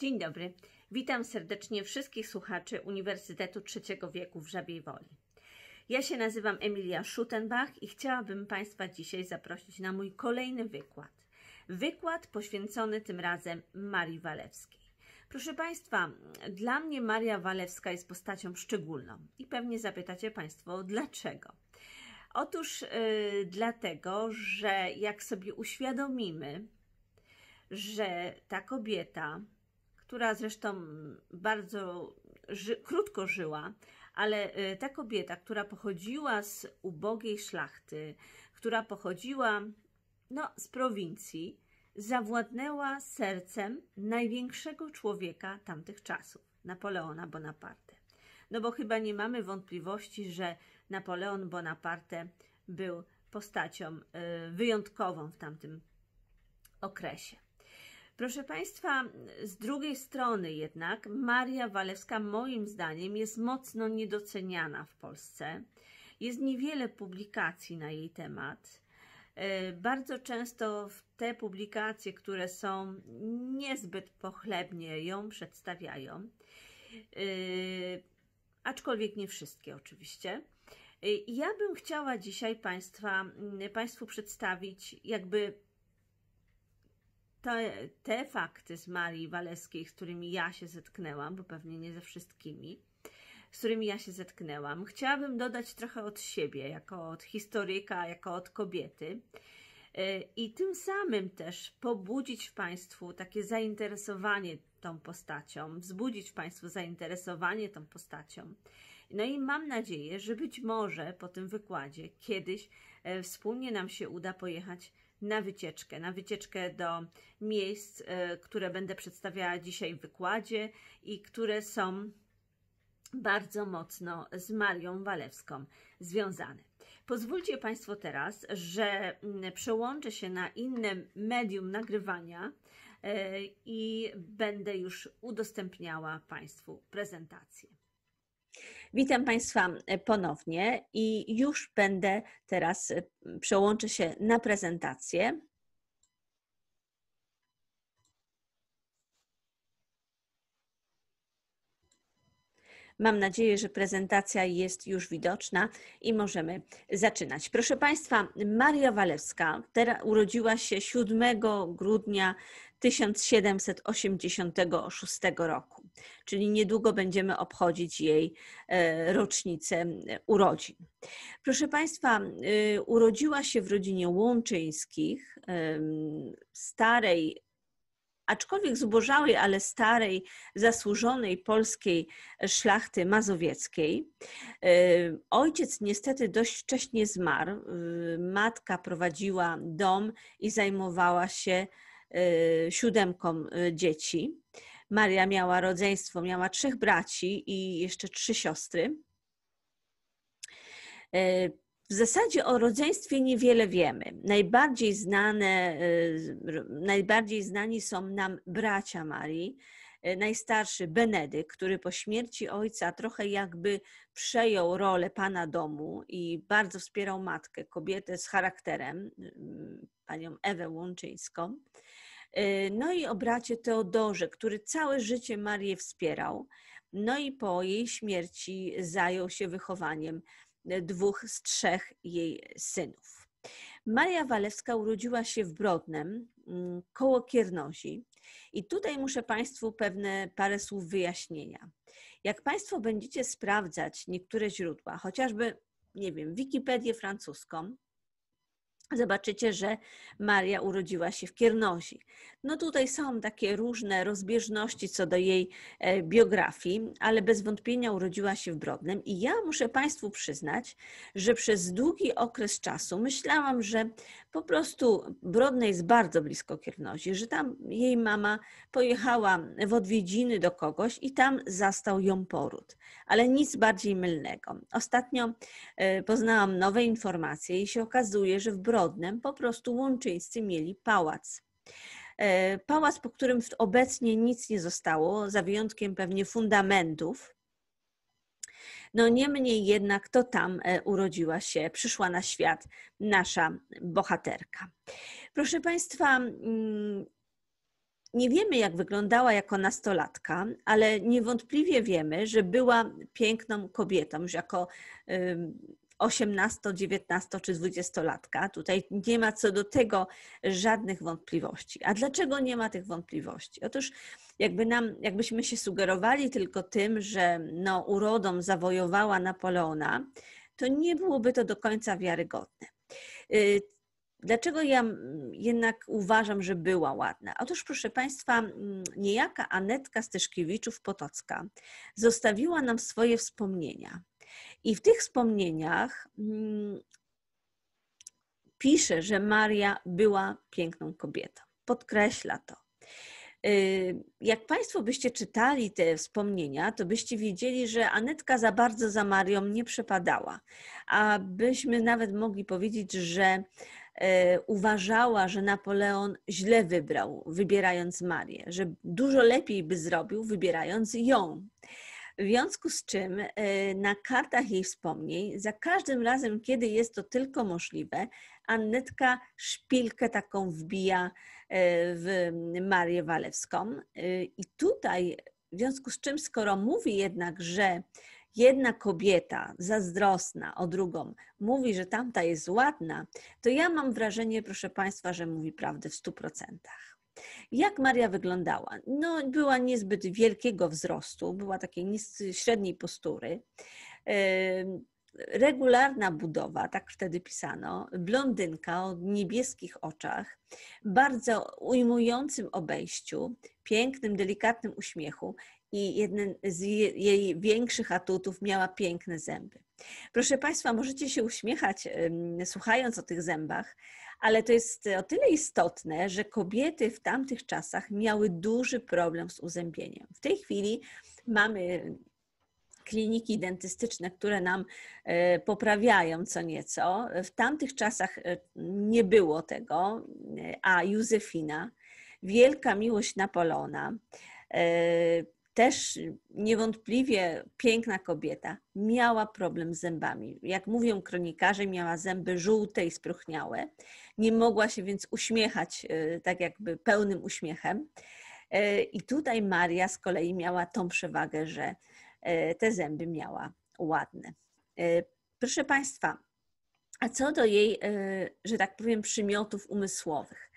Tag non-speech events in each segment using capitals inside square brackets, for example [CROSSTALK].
Dzień dobry. Witam serdecznie wszystkich słuchaczy Uniwersytetu Trzeciego Wieku w Żabiej Woli. Ja się nazywam Emilia Schutenbach i chciałabym Państwa dzisiaj zaprosić na mój kolejny wykład. Wykład poświęcony tym razem Marii Walewskiej. Proszę Państwa, dla mnie Maria Walewska jest postacią szczególną i pewnie zapytacie Państwo dlaczego. Otóż yy, dlatego, że jak sobie uświadomimy, że ta kobieta która zresztą bardzo ży krótko żyła, ale y, ta kobieta, która pochodziła z ubogiej szlachty, która pochodziła no, z prowincji, zawładnęła sercem największego człowieka tamtych czasów, Napoleona Bonaparte. No bo chyba nie mamy wątpliwości, że Napoleon Bonaparte był postacią y, wyjątkową w tamtym okresie. Proszę Państwa, z drugiej strony jednak Maria Walewska moim zdaniem jest mocno niedoceniana w Polsce. Jest niewiele publikacji na jej temat. E, bardzo często te publikacje, które są niezbyt pochlebnie ją przedstawiają, e, aczkolwiek nie wszystkie oczywiście. E, ja bym chciała dzisiaj Państwa, Państwu przedstawić jakby te, te fakty z Marii Waleskiej, z którymi ja się zetknęłam, bo pewnie nie ze wszystkimi, z którymi ja się zetknęłam, chciałabym dodać trochę od siebie, jako od historyka, jako od kobiety. Y, I tym samym też pobudzić w Państwu takie zainteresowanie tą postacią, wzbudzić w Państwu zainteresowanie tą postacią. No i mam nadzieję, że być może po tym wykładzie kiedyś e, wspólnie nam się uda pojechać na wycieczkę, na wycieczkę do miejsc, e, które będę przedstawiała dzisiaj w wykładzie i które są bardzo mocno z Marią Walewską związane. Pozwólcie Państwo teraz, że mm, przełączę się na inne medium nagrywania e, i będę już udostępniała Państwu prezentację. Witam Państwa e, ponownie i już będę teraz e, przełączę się na prezentację. Mam nadzieję, że prezentacja jest już widoczna i możemy zaczynać. Proszę Państwa, Maria Walewska urodziła się 7 grudnia 1786 roku czyli niedługo będziemy obchodzić jej e, rocznicę e, urodzin. Proszę Państwa, e, urodziła się w rodzinie Łączyńskich, starej aczkolwiek zubożałej, ale starej, zasłużonej polskiej szlachty mazowieckiej. Ojciec niestety dość wcześnie zmarł. Matka prowadziła dom i zajmowała się siódemką dzieci. Maria miała rodzeństwo, miała trzech braci i jeszcze trzy siostry. E, w zasadzie o rodzeństwie niewiele wiemy. Najbardziej, znane, e, najbardziej znani są nam bracia Marii. E, najstarszy Benedykt, który po śmierci ojca trochę jakby przejął rolę pana domu i bardzo wspierał matkę, kobietę z charakterem, panią Ewę Łączyńską. E, no i o bracie Teodorze, który całe życie Marię wspierał. No i po jej śmierci zajął się wychowaniem e, dwóch z trzech jej synów. Maria Walewska urodziła się w Brodnem mm, koło Kiernozi. I tutaj muszę Państwu pewne parę słów wyjaśnienia. Jak Państwo będziecie sprawdzać niektóre źródła, chociażby, nie wiem, Wikipedię francuską, zobaczycie, że Maria urodziła się w Kiernozi. No tutaj są takie różne rozbieżności co do jej e, biografii, ale bez wątpienia urodziła się w Brodnem i ja muszę Państwu przyznać, że przez długi okres czasu myślałam, że po prostu Brodne jest bardzo blisko Kiernozi, że tam jej mama pojechała w odwiedziny do kogoś i tam zastał ją poród. Ale nic bardziej mylnego. Ostatnio e, poznałam nowe informacje i się okazuje, że w Brodnie Grodnem, po prostu Łączyńscy mieli pałac. E, pałac, po którym obecnie nic nie zostało, za wyjątkiem pewnie fundamentów. No niemniej jednak to tam e, urodziła się, przyszła na świat nasza bohaterka. Proszę Państwa, mm, nie wiemy, jak wyglądała jako nastolatka, ale niewątpliwie wiemy, że była piękną kobietą. Już jako 18, 19 czy 20-latka. Tutaj nie ma co do tego żadnych wątpliwości. A dlaczego nie ma tych wątpliwości? Otóż jakby nam, jakbyśmy się sugerowali tylko tym, że no, urodą zawojowała Napoleona, to nie byłoby to do końca wiarygodne. Y, dlaczego ja jednak uważam, że była ładna? Otóż, proszę Państwa, niejaka Anetka Styszkiewiczów-Potocka zostawiła nam swoje wspomnienia. I w tych wspomnieniach mm, pisze, że Maria była piękną kobietą. Podkreśla to. Y, jak Państwo byście czytali te wspomnienia, to byście wiedzieli, że Anetka za bardzo za Marią nie przepadała. A byśmy nawet mogli powiedzieć, że y, uważała, że Napoleon źle wybrał, wybierając Marię, że dużo lepiej by zrobił, wybierając ją. W związku z czym e, na kartach jej wspomnień, za każdym razem, kiedy jest to tylko możliwe, Annetka szpilkę taką wbija e, w Marię Walewską. E, I tutaj, w związku z czym, skoro mówi jednak, że jedna kobieta zazdrosna o drugą mówi, że tamta jest ładna, to ja mam wrażenie, proszę Państwa, że mówi prawdę w stu procentach. Jak Maria wyglądała? No, była niezbyt wielkiego wzrostu, była takiej średniej postury. Regularna budowa, tak wtedy pisano, blondynka o niebieskich oczach, bardzo ujmującym obejściu, pięknym, delikatnym uśmiechu i jeden z jej większych atutów miała piękne zęby. Proszę Państwa, możecie się uśmiechać, słuchając o tych zębach, ale to jest e, o tyle istotne, że kobiety w tamtych czasach miały duży problem z uzębieniem. W tej chwili mamy kliniki dentystyczne, które nam e, poprawiają co nieco. W tamtych czasach e, nie było tego, a Józefina, wielka miłość Napoleona, też niewątpliwie piękna kobieta, miała problem z zębami. Jak mówią kronikarze, miała zęby żółte i spruchniałe. Nie mogła się więc uśmiechać e, tak jakby pełnym uśmiechem. E, I tutaj Maria z kolei miała tą przewagę, że e, te zęby miała ładne. Proszę Państwa, a co do jej, e, że tak powiem, przymiotów umysłowych.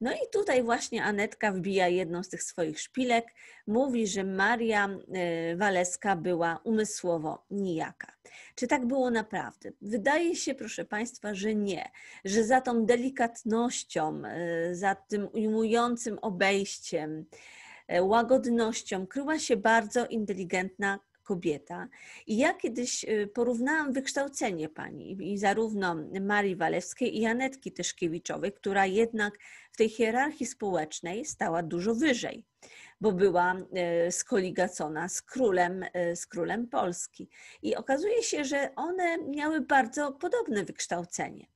No i tutaj właśnie Anetka wbija jedną z tych swoich szpilek. Mówi, że Maria e, Waleska była umysłowo nijaka. Czy tak było naprawdę? Wydaje się, proszę Państwa, że nie. Że za tą delikatnością, e, za tym ujmującym obejściem, łagodnością kryła się bardzo inteligentna kobieta. I ja kiedyś y, porównałam wykształcenie pani i zarówno Marii Walewskiej i Janetki Tyszkiewiczowej, która jednak w tej hierarchii społecznej stała dużo wyżej, bo była y, skoligacona z królem, y, z królem Polski. I okazuje się, że one miały bardzo podobne wykształcenie.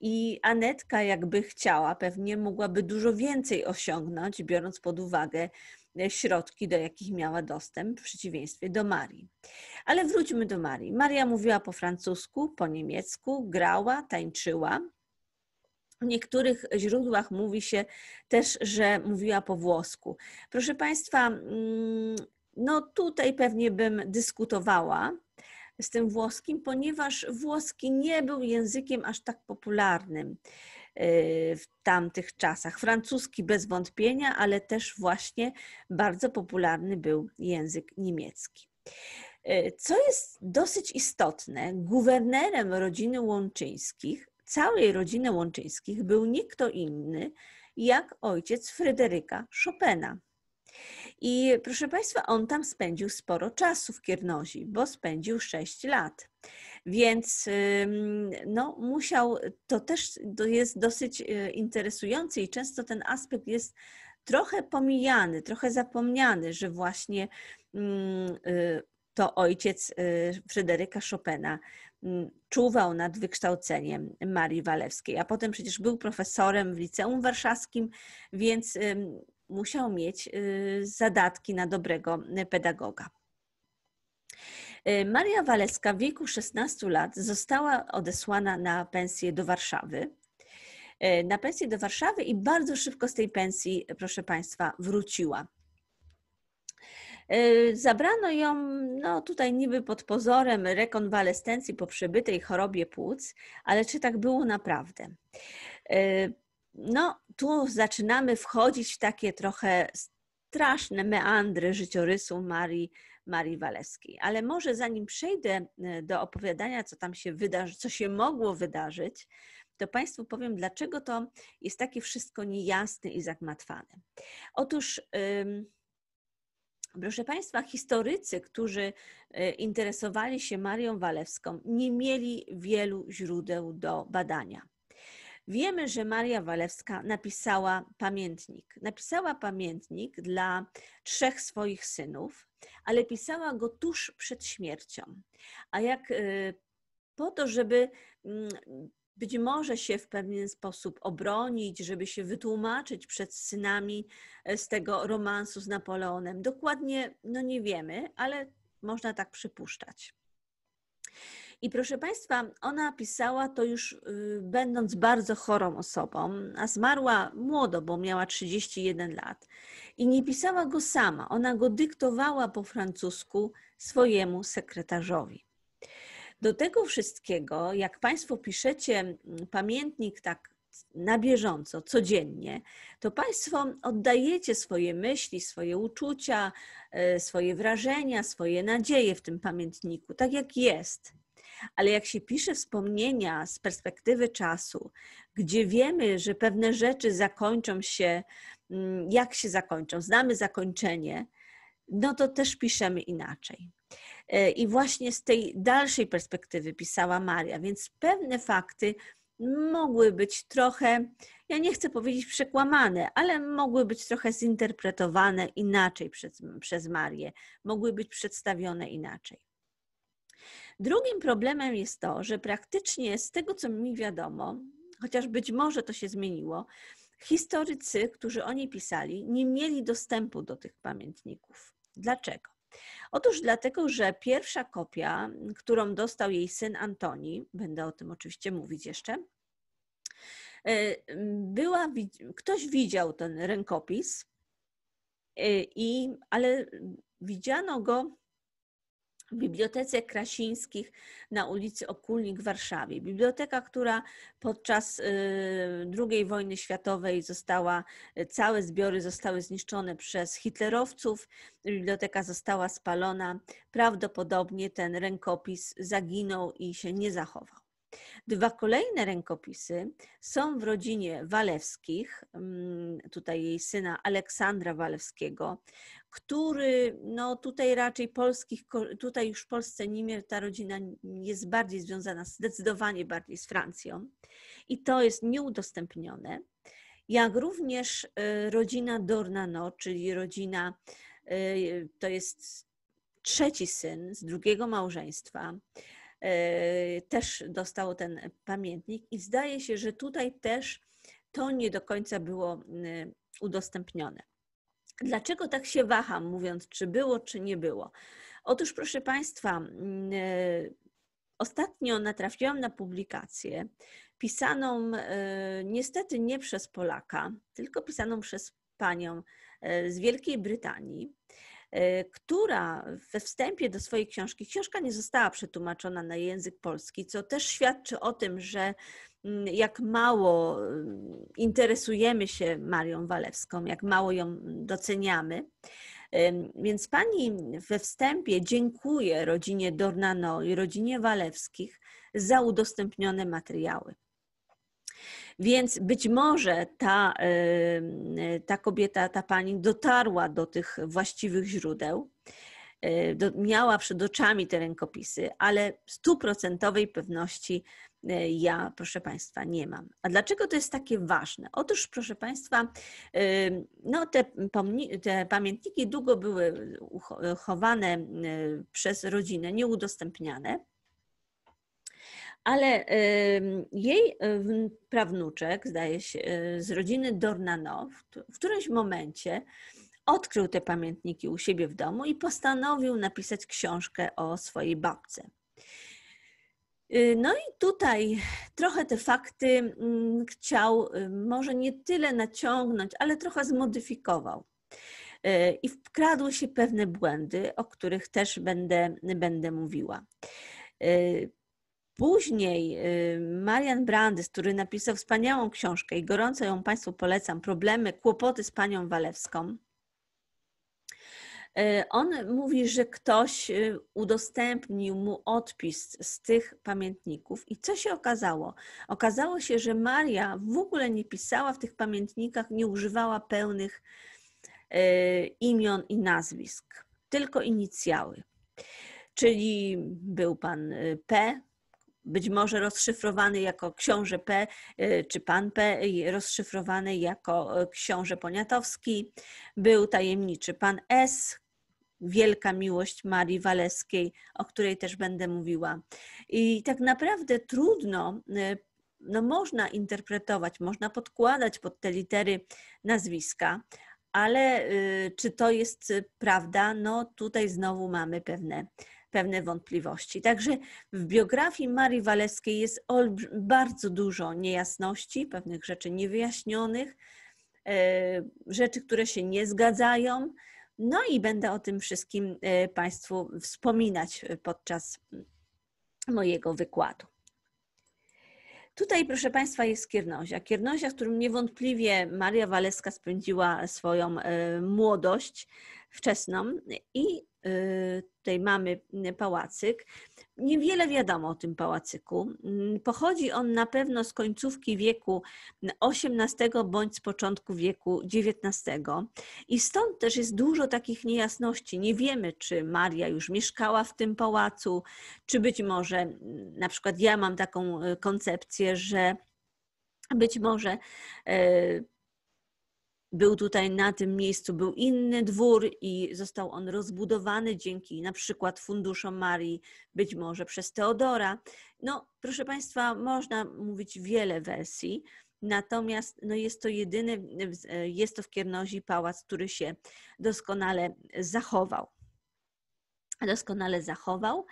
I Anetka, jakby chciała, pewnie mogłaby dużo więcej osiągnąć, biorąc pod uwagę E, środki, do jakich miała dostęp, w przeciwieństwie do Marii. Ale wróćmy do Marii. Maria mówiła po francusku, po niemiecku, grała, tańczyła. W niektórych źródłach mówi się też, że mówiła po włosku. Proszę Państwa, mm, no tutaj pewnie bym dyskutowała z tym włoskim, ponieważ włoski nie był językiem aż tak popularnym w tamtych czasach. Francuski bez wątpienia, ale też właśnie bardzo popularny był język niemiecki. E, co jest dosyć istotne, guwernerem rodziny Łączyńskich, całej rodziny Łączyńskich, był nikt inny jak ojciec Fryderyka Chopina. I proszę Państwa, on tam spędził sporo czasu w Kiernozi, bo spędził 6 lat. Więc no, musiał, to też jest dosyć y, interesujące i często ten aspekt jest trochę pomijany, trochę zapomniany, że właśnie y, to ojciec y, Fryderyka Chopina czuwał nad wykształceniem Marii Walewskiej, a potem przecież był profesorem w Liceum Warszawskim, więc musiał mieć y, zadatki na dobrego y, pedagoga. Y, Maria Waleska w wieku 16 lat została odesłana na pensję do Warszawy. Na pensję do Warszawy i bardzo szybko z tej pensji, proszę Państwa, wróciła. Zabrano ją, no tutaj niby pod pozorem rekonwalescencji po przebytej chorobie płuc, ale czy tak było naprawdę? no tu zaczynamy wchodzić w takie trochę straszne meandry życiorysu Marii, Marii Walewskiej. Ale może zanim przejdę e, do opowiadania, co tam się wydarzy, co się mogło wydarzyć, to Państwu powiem, dlaczego to jest takie wszystko niejasne i zagmatwane. Otóż, proszę Państwa, historycy, którzy e, interesowali się Marią Walewską, nie mieli wielu źródeł do badania. Wiemy, że Maria Walewska napisała pamiętnik. Napisała pamiętnik dla trzech swoich synów, ale pisała go tuż przed śmiercią. A jak y, po to, żeby mm, być może się w pewien sposób obronić, żeby się wytłumaczyć przed synami y, z tego romansu z Napoleonem. Dokładnie no nie wiemy, ale można tak przypuszczać. I proszę Państwa, ona pisała to już y, będąc bardzo chorą osobą, a zmarła młodo, bo miała 31 lat. I nie pisała go sama, ona go dyktowała po francusku swojemu sekretarzowi. Do tego wszystkiego, jak Państwo piszecie pamiętnik tak na bieżąco, codziennie, to Państwo oddajecie swoje myśli, swoje uczucia, y, swoje wrażenia, swoje nadzieje w tym pamiętniku, tak jak jest ale jak się pisze wspomnienia z perspektywy czasu, gdzie wiemy, że pewne rzeczy zakończą się, mm, jak się zakończą, znamy zakończenie, no to też piszemy inaczej. E, I właśnie z tej dalszej perspektywy pisała Maria, więc pewne fakty mogły być trochę, ja nie chcę powiedzieć przekłamane, ale mogły być trochę zinterpretowane inaczej przez, przez Marię, mogły być przedstawione inaczej. Drugim problemem jest to, że praktycznie z tego, co mi wiadomo, chociaż być może to się zmieniło, historycy, którzy o niej pisali, nie mieli dostępu do tych pamiętników. Dlaczego? Otóż dlatego, że pierwsza kopia, którą dostał jej syn Antoni, będę o tym oczywiście mówić jeszcze, y, była, ktoś widział ten rękopis, y, i, ale widziano go w Bibliotece Krasińskich na ulicy Okulnik w Warszawie. Biblioteka, która podczas y, II wojny światowej została, y, całe zbiory zostały zniszczone przez hitlerowców, biblioteka została spalona. Prawdopodobnie ten rękopis zaginął i się nie zachował. Dwa kolejne rękopisy są w rodzinie Walewskich, mm, tutaj jej syna Aleksandra Walewskiego, który no tutaj raczej polskich, tutaj już w Polsce ta rodzina jest bardziej związana, zdecydowanie bardziej z Francją i to jest nieudostępnione, jak również y, rodzina Dornano, czyli rodzina, y, to jest trzeci syn z drugiego małżeństwa, E, też dostało ten pamiętnik i zdaje się, że tutaj też to nie do końca było e, udostępnione. Dlaczego tak się waham, mówiąc, czy było, czy nie było? Otóż, proszę Państwa, e, ostatnio natrafiłam na publikację pisaną niestety nie przez Polaka, tylko pisaną przez panią z Wielkiej Brytanii. Y, która we wstępie do swojej książki, książka nie została przetłumaczona na język polski, co też świadczy o tym, że mm, jak mało y, interesujemy się Marią Walewską, jak mało ją doceniamy. Więc pani we wstępie dziękuję rodzinie Dornano i rodzinie Walewskich za udostępnione materiały. Więc być może ta, ta kobieta, ta pani dotarła do tych właściwych źródeł, e, do, miała przed oczami te rękopisy, ale stuprocentowej pewności e, ja, proszę Państwa, nie mam. A dlaczego to jest takie ważne? Otóż, proszę Państwa, no te, te, pamiętniki długo były chowane e, przez rodzinę, nieudostępniane ale jej e, prawnuczek, zdaje się, e, z rodziny Dornanow, w którymś momencie odkrył te pamiętniki u siebie w domu i postanowił napisać książkę o swojej babce. Y, no i tutaj trochę te fakty mm, chciał, y, może nie tyle naciągnąć, ale trochę zmodyfikował. Y, I wkradły się pewne błędy, o których też będę, będę mówiła. Później y, Marian Brandes, który napisał wspaniałą książkę i gorąco ją Państwu polecam, Problemy, kłopoty z panią Walewską. Y, on mówi, że ktoś y, udostępnił mu odpis z tych pamiętników. I co się okazało? Okazało się, że Maria w ogóle nie pisała w tych pamiętnikach, nie używała pełnych imion i nazwisk, tylko inicjały. Czyli był pan P, być może rozszyfrowany jako książę P y, czy pan P, rozszyfrowany jako y, książę Poniatowski. Był tajemniczy pan S, wielka miłość Marii Waleskiej, o której też będę mówiła. I tak naprawdę trudno, y, no można interpretować, można podkładać pod te litery nazwiska, ale czy to jest prawda? No tutaj znowu mamy pewne pewne wątpliwości. Także w biografii Marii Waleskiej jest bardzo dużo niejasności, pewnych rzeczy niewyjaśnionych, e, rzeczy, które się nie zgadzają. No i będę o tym wszystkim e, Państwu wspominać podczas mojego wykładu. Tutaj, proszę Państwa, jest Kiernozia. Kiernozia, w którym niewątpliwie Maria Waleska spędziła swoją e, młodość wczesną i Y, tej mamy y, pałacyk. Niewiele wiadomo o tym pałacyku. Mm, pochodzi on na pewno z końcówki wieku XVIII bądź z początku wieku XIX. I stąd też jest dużo takich niejasności. Nie wiemy, czy Maria już mieszkała w tym pałacu, czy być może, mm, na przykład ja mam taką y, koncepcję, że być może był tutaj na tym miejscu, był inny dwór i został on rozbudowany dzięki na przykład funduszom Marii, być może przez Teodora. No, proszę Państwa, można mówić wiele wersji, natomiast no jest to jedyny, e, jest to w Kiernozi pałac, który się doskonale zachował. Doskonale zachował.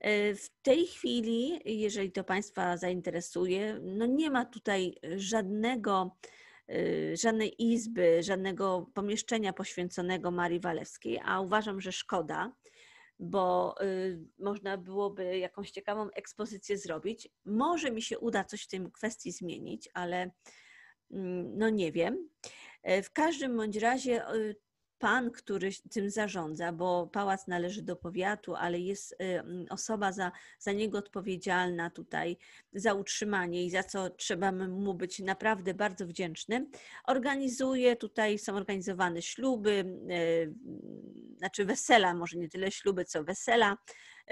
E, w tej chwili, jeżeli to Państwa zainteresuje, no nie ma tutaj żadnego Y, żadnej izby, żadnego pomieszczenia poświęconego Marii Walewskiej, a uważam, że szkoda, bo y, można byłoby jakąś ciekawą ekspozycję zrobić. Może mi się uda coś w tym kwestii zmienić, ale mm, no nie wiem. Y, w każdym bądź razie pan, który tym zarządza, bo pałac należy do powiatu, ale jest y, mm, osoba za, za niego odpowiedzialna tutaj za utrzymanie i za co trzeba mu być naprawdę bardzo wdzięcznym, organizuje tutaj, są organizowane śluby, y, znaczy wesela, może nie tyle śluby, co wesela,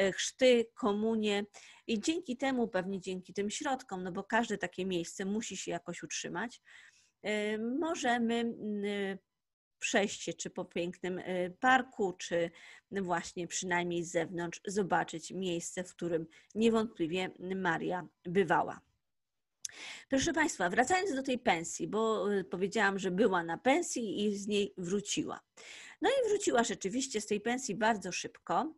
y, chrzty, komunie i dzięki temu, pewnie dzięki tym środkom, no bo każde takie miejsce musi się jakoś utrzymać, możemy przejście, czy po pięknym y, parku, czy właśnie przynajmniej z zewnątrz zobaczyć miejsce, w którym niewątpliwie Maria bywała. Proszę Państwa, wracając do tej pensji, bo y, powiedziałam, że była na pensji i z niej wróciła. No i wróciła rzeczywiście z tej pensji bardzo szybko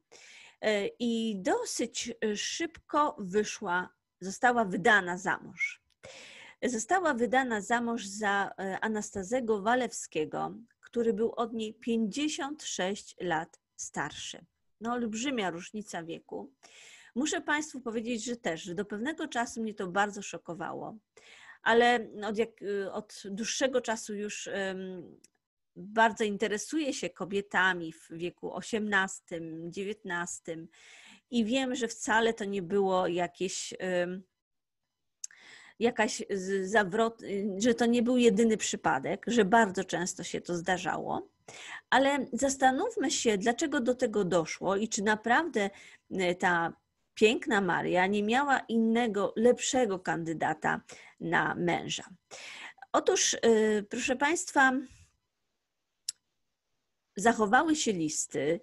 y, i dosyć szybko wyszła, została wydana za mąż. Została wydana za mąż za Anastazego Walewskiego, który był od niej 56 lat starszy. No, olbrzymia różnica wieku. Muszę Państwu powiedzieć, że też, do pewnego czasu mnie to bardzo szokowało, ale od, jak, od dłuższego czasu już um, bardzo interesuję się kobietami w wieku XVIII, XIX i wiem, że wcale to nie było jakieś um, jakaś zawrot, że to nie był jedyny przypadek, że bardzo często się to zdarzało. Ale zastanówmy się, dlaczego do tego doszło i czy naprawdę e, ta piękna Maria nie miała innego, lepszego kandydata na męża. Otóż, e, proszę Państwa, zachowały się listy,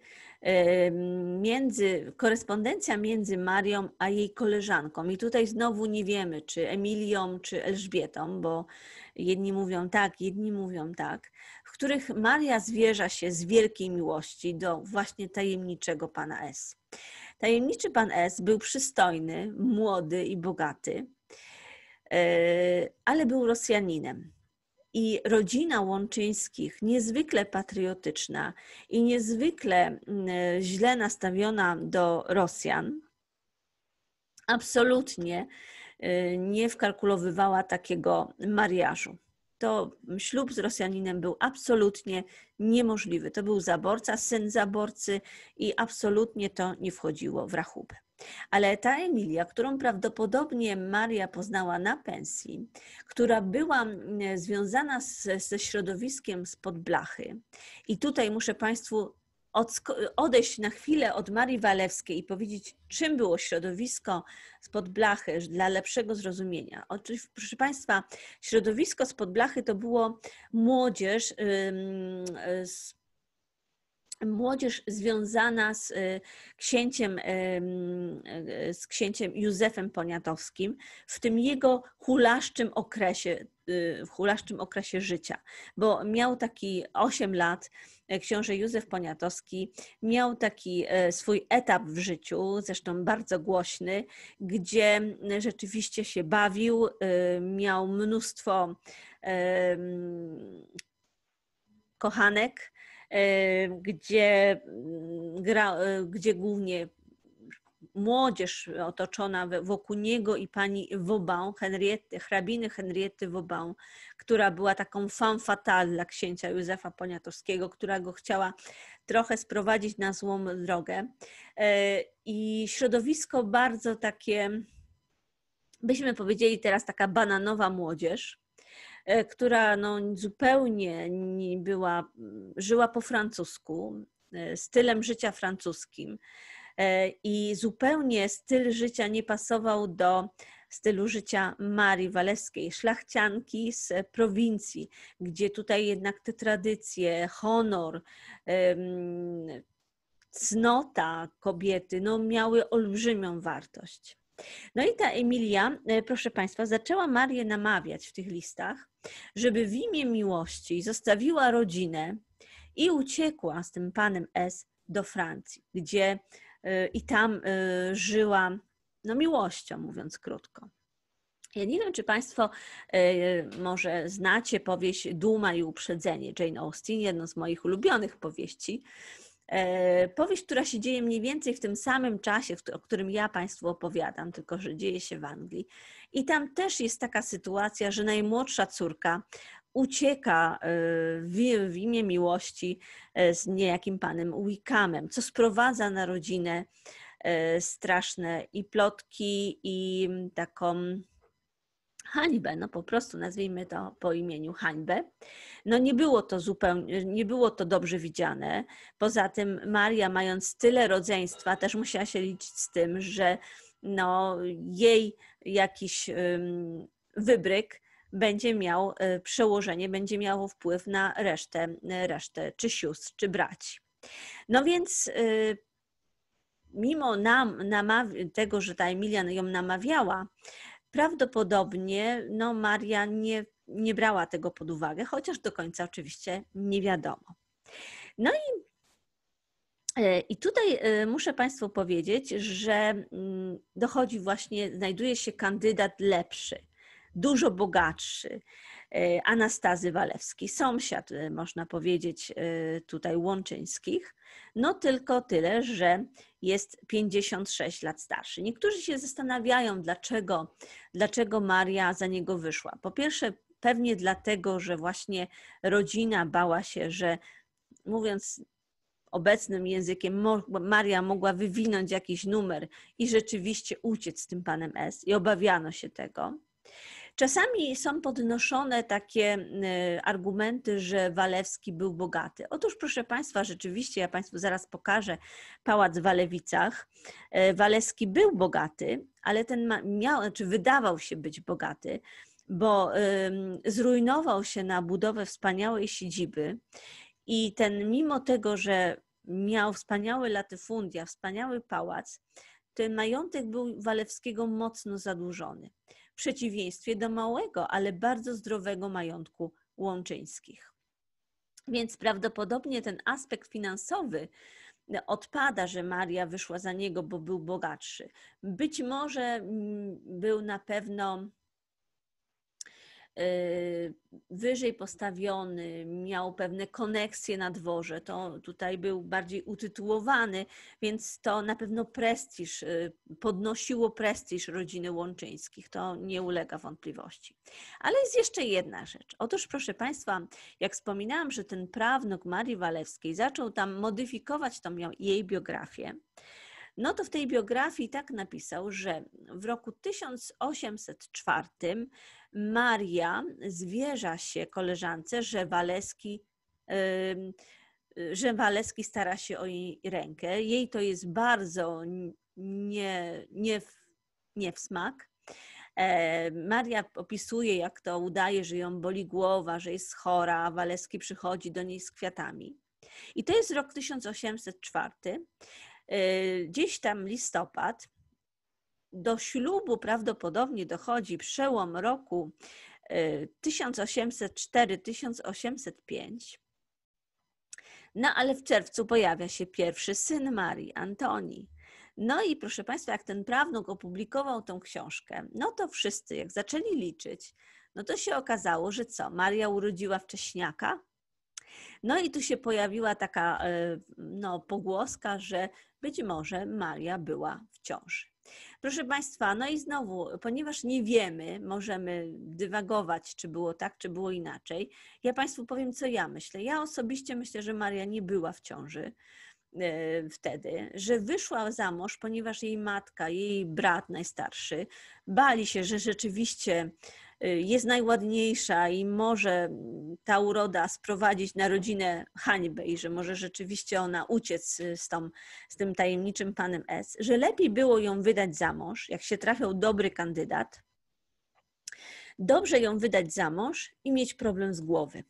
między, korespondencja między Marią a jej koleżanką. I tutaj znowu nie wiemy, czy Emilią, czy Elżbietą, bo jedni mówią tak, jedni mówią tak, w których Maria zwierza się z wielkiej miłości do właśnie tajemniczego pana S. Tajemniczy pan S był przystojny, młody i bogaty, e, ale był Rosjaninem i rodzina Łączyńskich, niezwykle patriotyczna i niezwykle mm, źle nastawiona do Rosjan, absolutnie y, nie wkalkulowywała takiego mariażu. To ślub z Rosjaninem był absolutnie niemożliwy. To był zaborca, syn zaborcy i absolutnie to nie wchodziło w rachubę. Ale ta Emilia, którą prawdopodobnie Maria poznała na pensji, która była mm, związana ze środowiskiem spod blachy, i tutaj muszę Państwu odejść na chwilę od Marii Walewskiej i powiedzieć, czym było środowisko spod blachy dla lepszego zrozumienia. Oczywiście, proszę Państwa, środowisko spod blachy to było młodzież z młodzież związana z y, księciem, y, z księciem Józefem Poniatowskim w tym jego hulaszczym okresie, y, w hulaszczym okresie życia, bo miał taki 8 lat, e, książę Józef Poniatowski miał taki e, swój etap w życiu, zresztą bardzo głośny, gdzie rzeczywiście się bawił, miał mnóstwo kochanek, gdzie, mm, gra, gdzie głównie młodzież otoczona wokół niego i pani Vauban, Henriety, hrabiny Henriety Vauban, która była taką femme fatale dla księcia Józefa Poniatowskiego, która go chciała trochę sprowadzić na złą drogę. E, I środowisko bardzo takie, byśmy powiedzieli teraz taka bananowa młodzież, E, która no, zupełnie była, żyła po francusku, e, stylem życia francuskim e, i zupełnie styl życia nie pasował do stylu życia Marii Waleskiej, szlachcianki z prowincji, gdzie tutaj jednak te tradycje, honor, cnota kobiety no, miały olbrzymią wartość. No i ta Emilia, e, proszę Państwa, zaczęła Marię namawiać w tych listach, żeby w imię miłości zostawiła rodzinę i uciekła z tym panem S do Francji, gdzie e, i tam e, żyła no, miłością, mówiąc krótko. Ja nie wiem, czy Państwo może znacie powieść Duma i Uprzedzenie Jane Austen, jedną z moich ulubionych powieści. E, powieść, która się dzieje mniej więcej w tym samym czasie, o którym ja Państwu opowiadam, tylko że dzieje się w Anglii. I tam też jest taka sytuacja, że najmłodsza córka ucieka e, w, w imię miłości e, z niejakim panem Wickamem, co sprowadza na rodzinę straszne i plotki, i taką hańbę, no po prostu nazwijmy to po imieniu hańbę. No nie było to zupełnie, nie było to dobrze widziane. Poza tym Maria mając tyle rodzeństwa też musiała się liczyć z tym, że no jej jakiś wybryk będzie miał y, przełożenie, będzie miał wpływ na resztę, resztę czy sióstr, czy braci. No więc y, mimo nam, namaw- tego, że ta Emilia ją namawiała, Prawdopodobnie no, Maria nie, nie brała tego pod uwagę, chociaż do końca oczywiście nie wiadomo. No i, e, i tutaj e, muszę Państwu powiedzieć, że mm, dochodzi właśnie, znajduje się kandydat lepszy, dużo bogatszy, E, Anastazy Walewski, sąsiad, e, można powiedzieć, e, tutaj łączyńskich. No tylko tyle, że jest 56 lat starszy. Niektórzy się zastanawiają, dlaczego, dlaczego Maria za niego wyszła. Po pierwsze, pewnie dlatego, że właśnie rodzina bała się, że mówiąc obecnym językiem, Maria mogła wywinąć jakiś numer i rzeczywiście uciec z tym panem S. I obawiano się tego. Czasami są podnoszone takie argumenty, że Walewski był bogaty. Otóż, proszę Państwa, rzeczywiście, ja Państwu zaraz pokażę pałac w Walewicach. E, Walewski był bogaty, ale ten miał, znaczy wydawał się być bogaty bo zrujnował się na budowę wspaniałej siedziby i ten, mimo tego, że miał wspaniałe latyfundia, wspaniały pałac, ten majątek był Walewskiego mocno zadłużony w przeciwieństwie do małego, ale bardzo zdrowego majątku łączyńskich. Więc prawdopodobnie ten aspekt finansowy odpada, że Maria wyszła za niego, bo był bogatszy. Być może mm, był na pewno Y, wyżej postawiony, miał pewne koneksje na dworze, to tutaj był bardziej utytułowany, więc to na pewno prestiż, y, podnosiło prestiż rodziny Łączyńskich, to nie ulega wątpliwości. Ale jest jeszcze jedna rzecz. Otóż, proszę Państwa, jak wspominałam, że ten prawnuk Marii Walewskiej zaczął tam modyfikować tą jej biografię, no to w tej biografii tak napisał, że w roku 1804 Maria zwierza się koleżance, że Waleski, że Waleski stara się o jej rękę. Jej to jest bardzo nie, nie, w, nie w smak. E, Maria opisuje, jak to udaje, że ją boli głowa, że jest chora, a Waleski przychodzi do niej z kwiatami. I to jest rok 1804. Y, gdzieś tam listopad. Do ślubu prawdopodobnie dochodzi przełom roku 1804-1805. Y, no ale w czerwcu pojawia się pierwszy syn Marii, Antoni. No i proszę Państwa, jak ten prawnuk opublikował tą książkę, no to wszyscy, jak zaczęli liczyć, no to się okazało, że co? Maria urodziła wcześniaka. No i tu się pojawiła taka y, no, pogłoska, że być może Maria była w ciąży. Proszę Państwa, no i znowu, ponieważ nie wiemy, możemy dywagować, czy było tak, czy było inaczej. Ja Państwu powiem, co ja myślę. Ja osobiście myślę, że Maria nie była w ciąży e, wtedy, że wyszła za mąż, ponieważ jej matka, jej brat najstarszy bali się, że rzeczywiście Y, jest najładniejsza i może ta uroda sprowadzić na rodzinę hańbę i że może rzeczywiście ona uciec y, z, tą, z tym tajemniczym panem S, że lepiej było ją wydać za mąż, jak się trafiał dobry kandydat, dobrze ją wydać za mąż i mieć problem z głowy.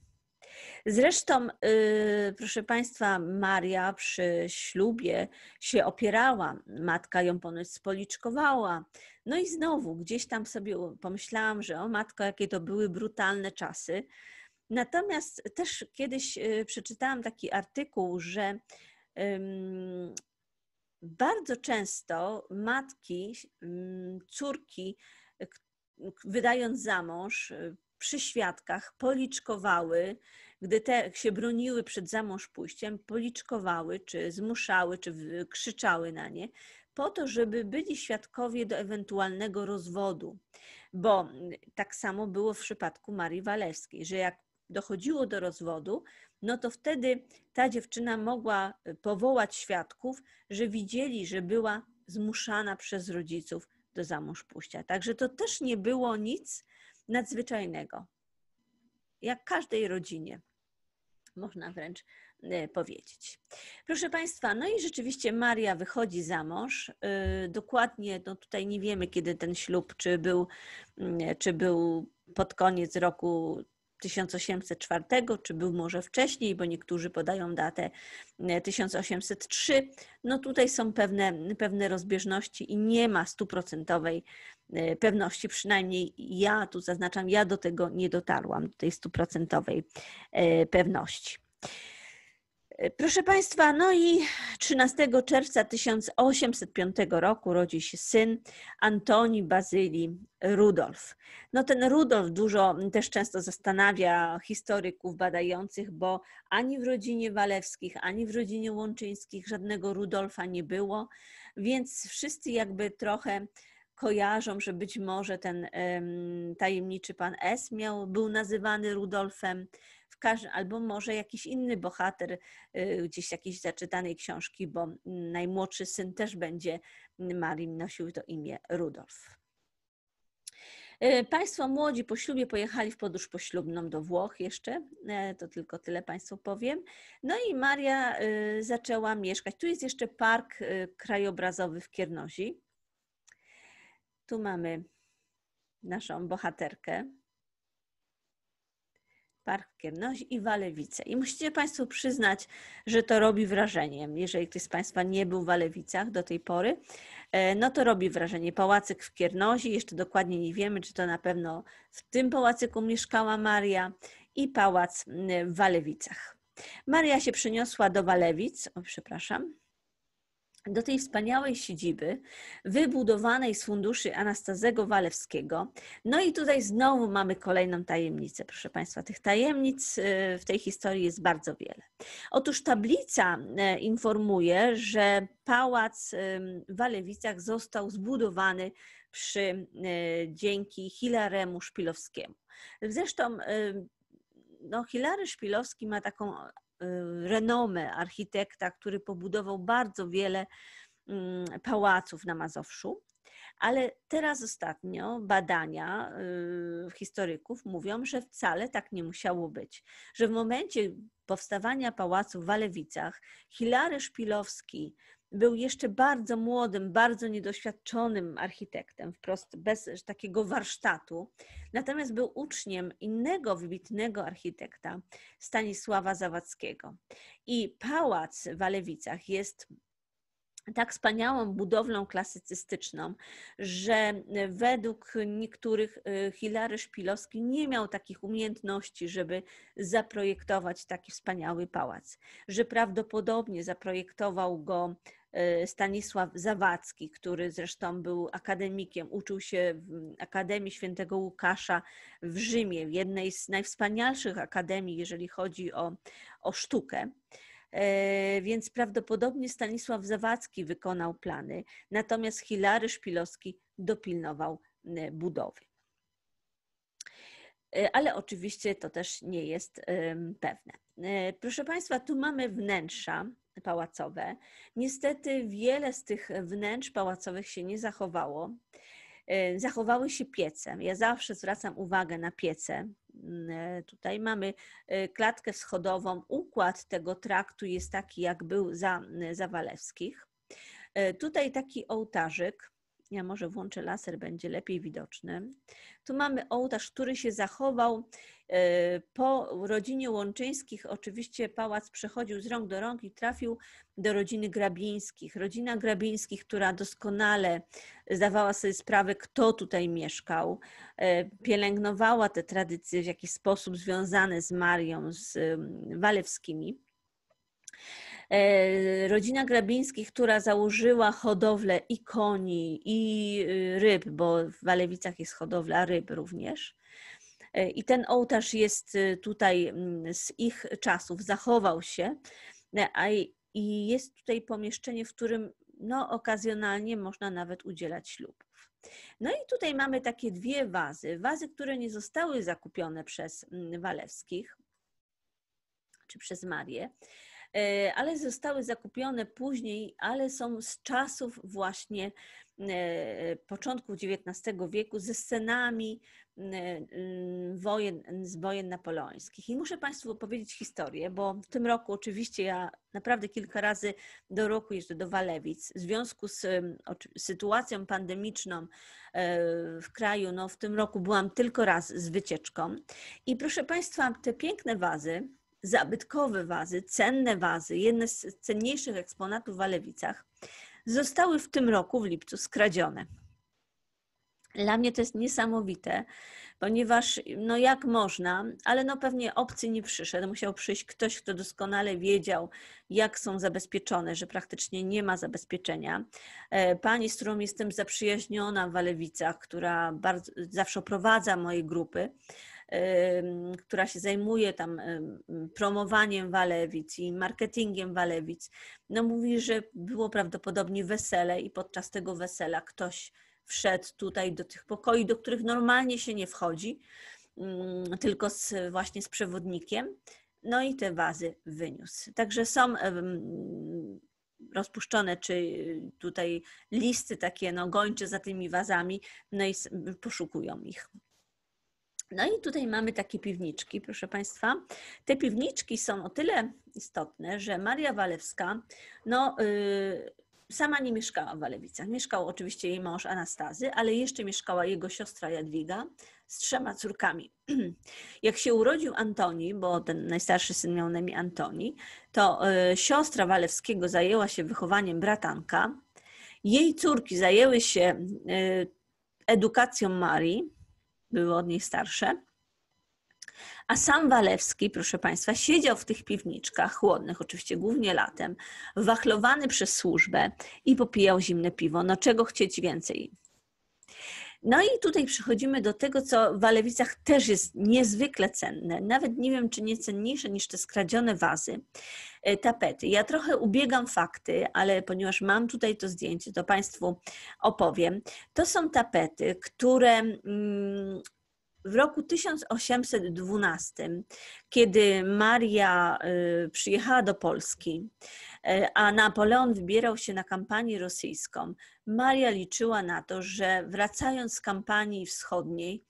Zresztą, yy, proszę Państwa, Maria przy ślubie się opierała, matka ją ponoć spoliczkowała, no i znowu gdzieś tam sobie pomyślałam, że o matko, jakie to były brutalne czasy. Natomiast też kiedyś y, przeczytałam taki artykuł, że um, bardzo często matki, córki, wydając za mąż, y, przy świadkach policzkowały, gdy te się broniły przed zamąż pójściem, policzkowały, czy zmuszały, czy krzyczały na nie po to, żeby byli świadkowie do ewentualnego rozwodu. Bo mm, tak samo było w przypadku Marii Walewskiej, że jak dochodziło do rozwodu, no to wtedy ta dziewczyna mogła y, powołać świadków, że widzieli, że była zmuszana przez rodziców do zamąż pójścia. Także to też nie było nic nadzwyczajnego. Jak każdej rodzinie, można wręcz E, powiedzieć. Proszę Państwa, no i rzeczywiście Maria wychodzi za mąż. E, dokładnie, no tutaj nie wiemy, kiedy ten ślub, czy był, mm, czy był pod koniec roku 1804, czy był może wcześniej, bo niektórzy podają datę 1803. E, no tutaj są pewne, pewne rozbieżności i nie ma stuprocentowej pewności, przynajmniej ja tu zaznaczam, ja do tego nie dotarłam, do tej stuprocentowej pewności. E, proszę Państwa, no i 13 czerwca 1805 roku rodzi się syn Antoni Bazyli Rudolf. No ten Rudolf dużo też często zastanawia historyków badających, bo ani w rodzinie Walewskich, ani w rodzinie Łączyńskich żadnego Rudolfa nie było, więc wszyscy jakby trochę kojarzą, że być może ten tajemniczy pan S miał, był nazywany Rudolfem, albo może jakiś inny bohater y, gdzieś jakiejś zaczytanej książki, bo mm, najmłodszy syn też będzie mm, Marim nosił to imię Rudolf. Y, państwo młodzi po ślubie pojechali w podróż poślubną do Włoch jeszcze, y, to tylko tyle Państwu powiem. No i Maria zaczęła mieszkać. Tu jest jeszcze park krajobrazowy w Kiernozi. Tu mamy naszą bohaterkę. Park Kiernoś i Walewice. I musicie Państwo przyznać, że to robi wrażenie. Jeżeli ktoś z Państwa nie był w Walewicach do tej pory, e, no to robi wrażenie. Pałacyk w Kiernozi, jeszcze dokładnie nie wiemy, czy to na pewno w tym pałacyku mieszkała Maria i pałac w Walewicach. Maria się przyniosła do Walewic, o, przepraszam, do tej wspaniałej siedziby wybudowanej z funduszy Anastazego Walewskiego. No i tutaj znowu mamy kolejną tajemnicę. Proszę Państwa, tych tajemnic y, w tej historii jest bardzo wiele. Otóż tablica y, informuje, że pałac y, w Walewicach został zbudowany przy, dzięki Hilaremu Szpilowskiemu. Zresztą no, Hilary Szpilowski ma taką Y, renomę architekta, który pobudował bardzo wiele mm, pałaców na Mazowszu. Ale teraz ostatnio badania y, historyków mówią, że wcale tak nie musiało być. Że w momencie powstawania pałacu w Walewicach Hilary Szpilowski był jeszcze bardzo młodym, bardzo niedoświadczonym architektem, wprost bez takiego warsztatu. Natomiast był uczniem innego wybitnego architekta, Stanisława Zawadzkiego. I pałac w Alewicach jest tak wspaniałą budowlą klasycystyczną, że e, według niektórych e, Hilary Szpilowski nie miał takich umiejętności, żeby zaprojektować taki wspaniały pałac, że prawdopodobnie zaprojektował go e, Stanisław Zawadzki, który zresztą był akademikiem, uczył się w Akademii Świętego Łukasza w Rzymie, w jednej z najwspanialszych akademii, jeżeli chodzi o, o sztukę. E, więc prawdopodobnie Stanisław Zawadzki wykonał plany, natomiast Hilary Szpilowski dopilnował e, budowy. E, ale oczywiście to też nie jest pewne. Proszę Państwa, tu mamy wnętrza pałacowe. Niestety wiele z tych wnętrz pałacowych się nie zachowało. Zachowały się piece. Ja zawsze zwracam uwagę na piece, Mm, e, tutaj mamy e, klatkę schodową. Układ tego traktu jest taki, jak był za mm, Zawalewskich. E, tutaj taki ołtarzyk ja może włączę laser, będzie lepiej widoczny. Tu mamy ołtarz, który się zachował e, po rodzinie Łączyńskich. Oczywiście pałac przechodził z rąk do rąk i trafił do rodziny Grabińskich. Rodzina Grabińskich, która doskonale zdawała sobie sprawę, kto tutaj mieszkał, e, pielęgnowała te tradycje w jakiś sposób związane z Marią, z Walewskimi. E, rodzina Grabińskich, która założyła hodowlę i koni, i y, ryb, bo w Walewicach jest hodowla ryb również. E, I ten ołtarz jest y, tutaj mm, z ich czasów, zachował się. E, I jest tutaj pomieszczenie, w którym no, okazjonalnie można nawet udzielać ślubów. No i tutaj mamy takie dwie wazy. Wazy, które nie zostały zakupione przez mm, Walewskich czy przez Marię. E, ale zostały zakupione później, ale są z czasów właśnie e, początku XIX wieku ze scenami e, wojen, z wojen napoleońskich. I muszę Państwu opowiedzieć historię, bo w tym roku oczywiście ja naprawdę kilka razy do roku jeżdżę do Walewic w związku z sytuacją pandemiczną w kraju. No, w tym roku byłam tylko raz z wycieczką. I proszę Państwa, te piękne wazy, zabytkowe wazy, cenne wazy, jedne z cenniejszych eksponatów w Alewicach, zostały w tym roku, w lipcu, skradzione. Dla mnie to jest niesamowite, ponieważ no jak można, ale no pewnie obcy nie przyszedł, musiał przyjść ktoś, kto doskonale wiedział, jak są zabezpieczone, że praktycznie nie ma zabezpieczenia. E, pani, z którą jestem zaprzyjaźniona w Walewicach, która bardzo, zawsze prowadza moje grupy, która się zajmuje tam promowaniem Walewic i marketingiem Walewic, no mówi, że było prawdopodobnie wesele i podczas tego wesela ktoś wszedł tutaj do tych pokoi, do których normalnie się nie wchodzi, mm, tylko z, właśnie z przewodnikiem. No i te wazy wyniósł. Także są rozpuszczone, czy y, tutaj listy takie no, gończe za tymi wazami, no i poszukują ich. No i tutaj mamy takie piwniczki, proszę Państwa. Te piwniczki są o tyle istotne, że Maria Walewska, no. Yy, sama nie mieszkała w Walewicach. Mieszkał oczywiście jej mąż Anastazy, ale jeszcze mieszkała jego siostra Jadwiga z trzema córkami. [CLEARS THROAT] Jak się urodził Antoni, bo ten najstarszy syn miał na imię Antoni, to y, siostra Walewskiego zajęła się wychowaniem bratanka. Jej córki zajęły się y, edukacją Marii, były od niej starsze. A sam Walewski, proszę Państwa, siedział w tych piwniczkach chłodnych, oczywiście głównie latem, wachlowany przez służbę i popijał zimne piwo. No czego chcieć więcej? No i tutaj przechodzimy do tego, co w Alewicach też jest niezwykle cenne. Nawet nie wiem, czy nie cenniejsze niż te skradzione wazy, e, tapety. Ja trochę ubiegam fakty, ale ponieważ mam tutaj to zdjęcie, to Państwu opowiem. To są tapety, które mm, w roku 1812, kiedy Maria e, przyjechała do Polski, e, a Napoleon wybierał się na kampanię rosyjską, Maria liczyła na to, że wracając z kampanii wschodniej,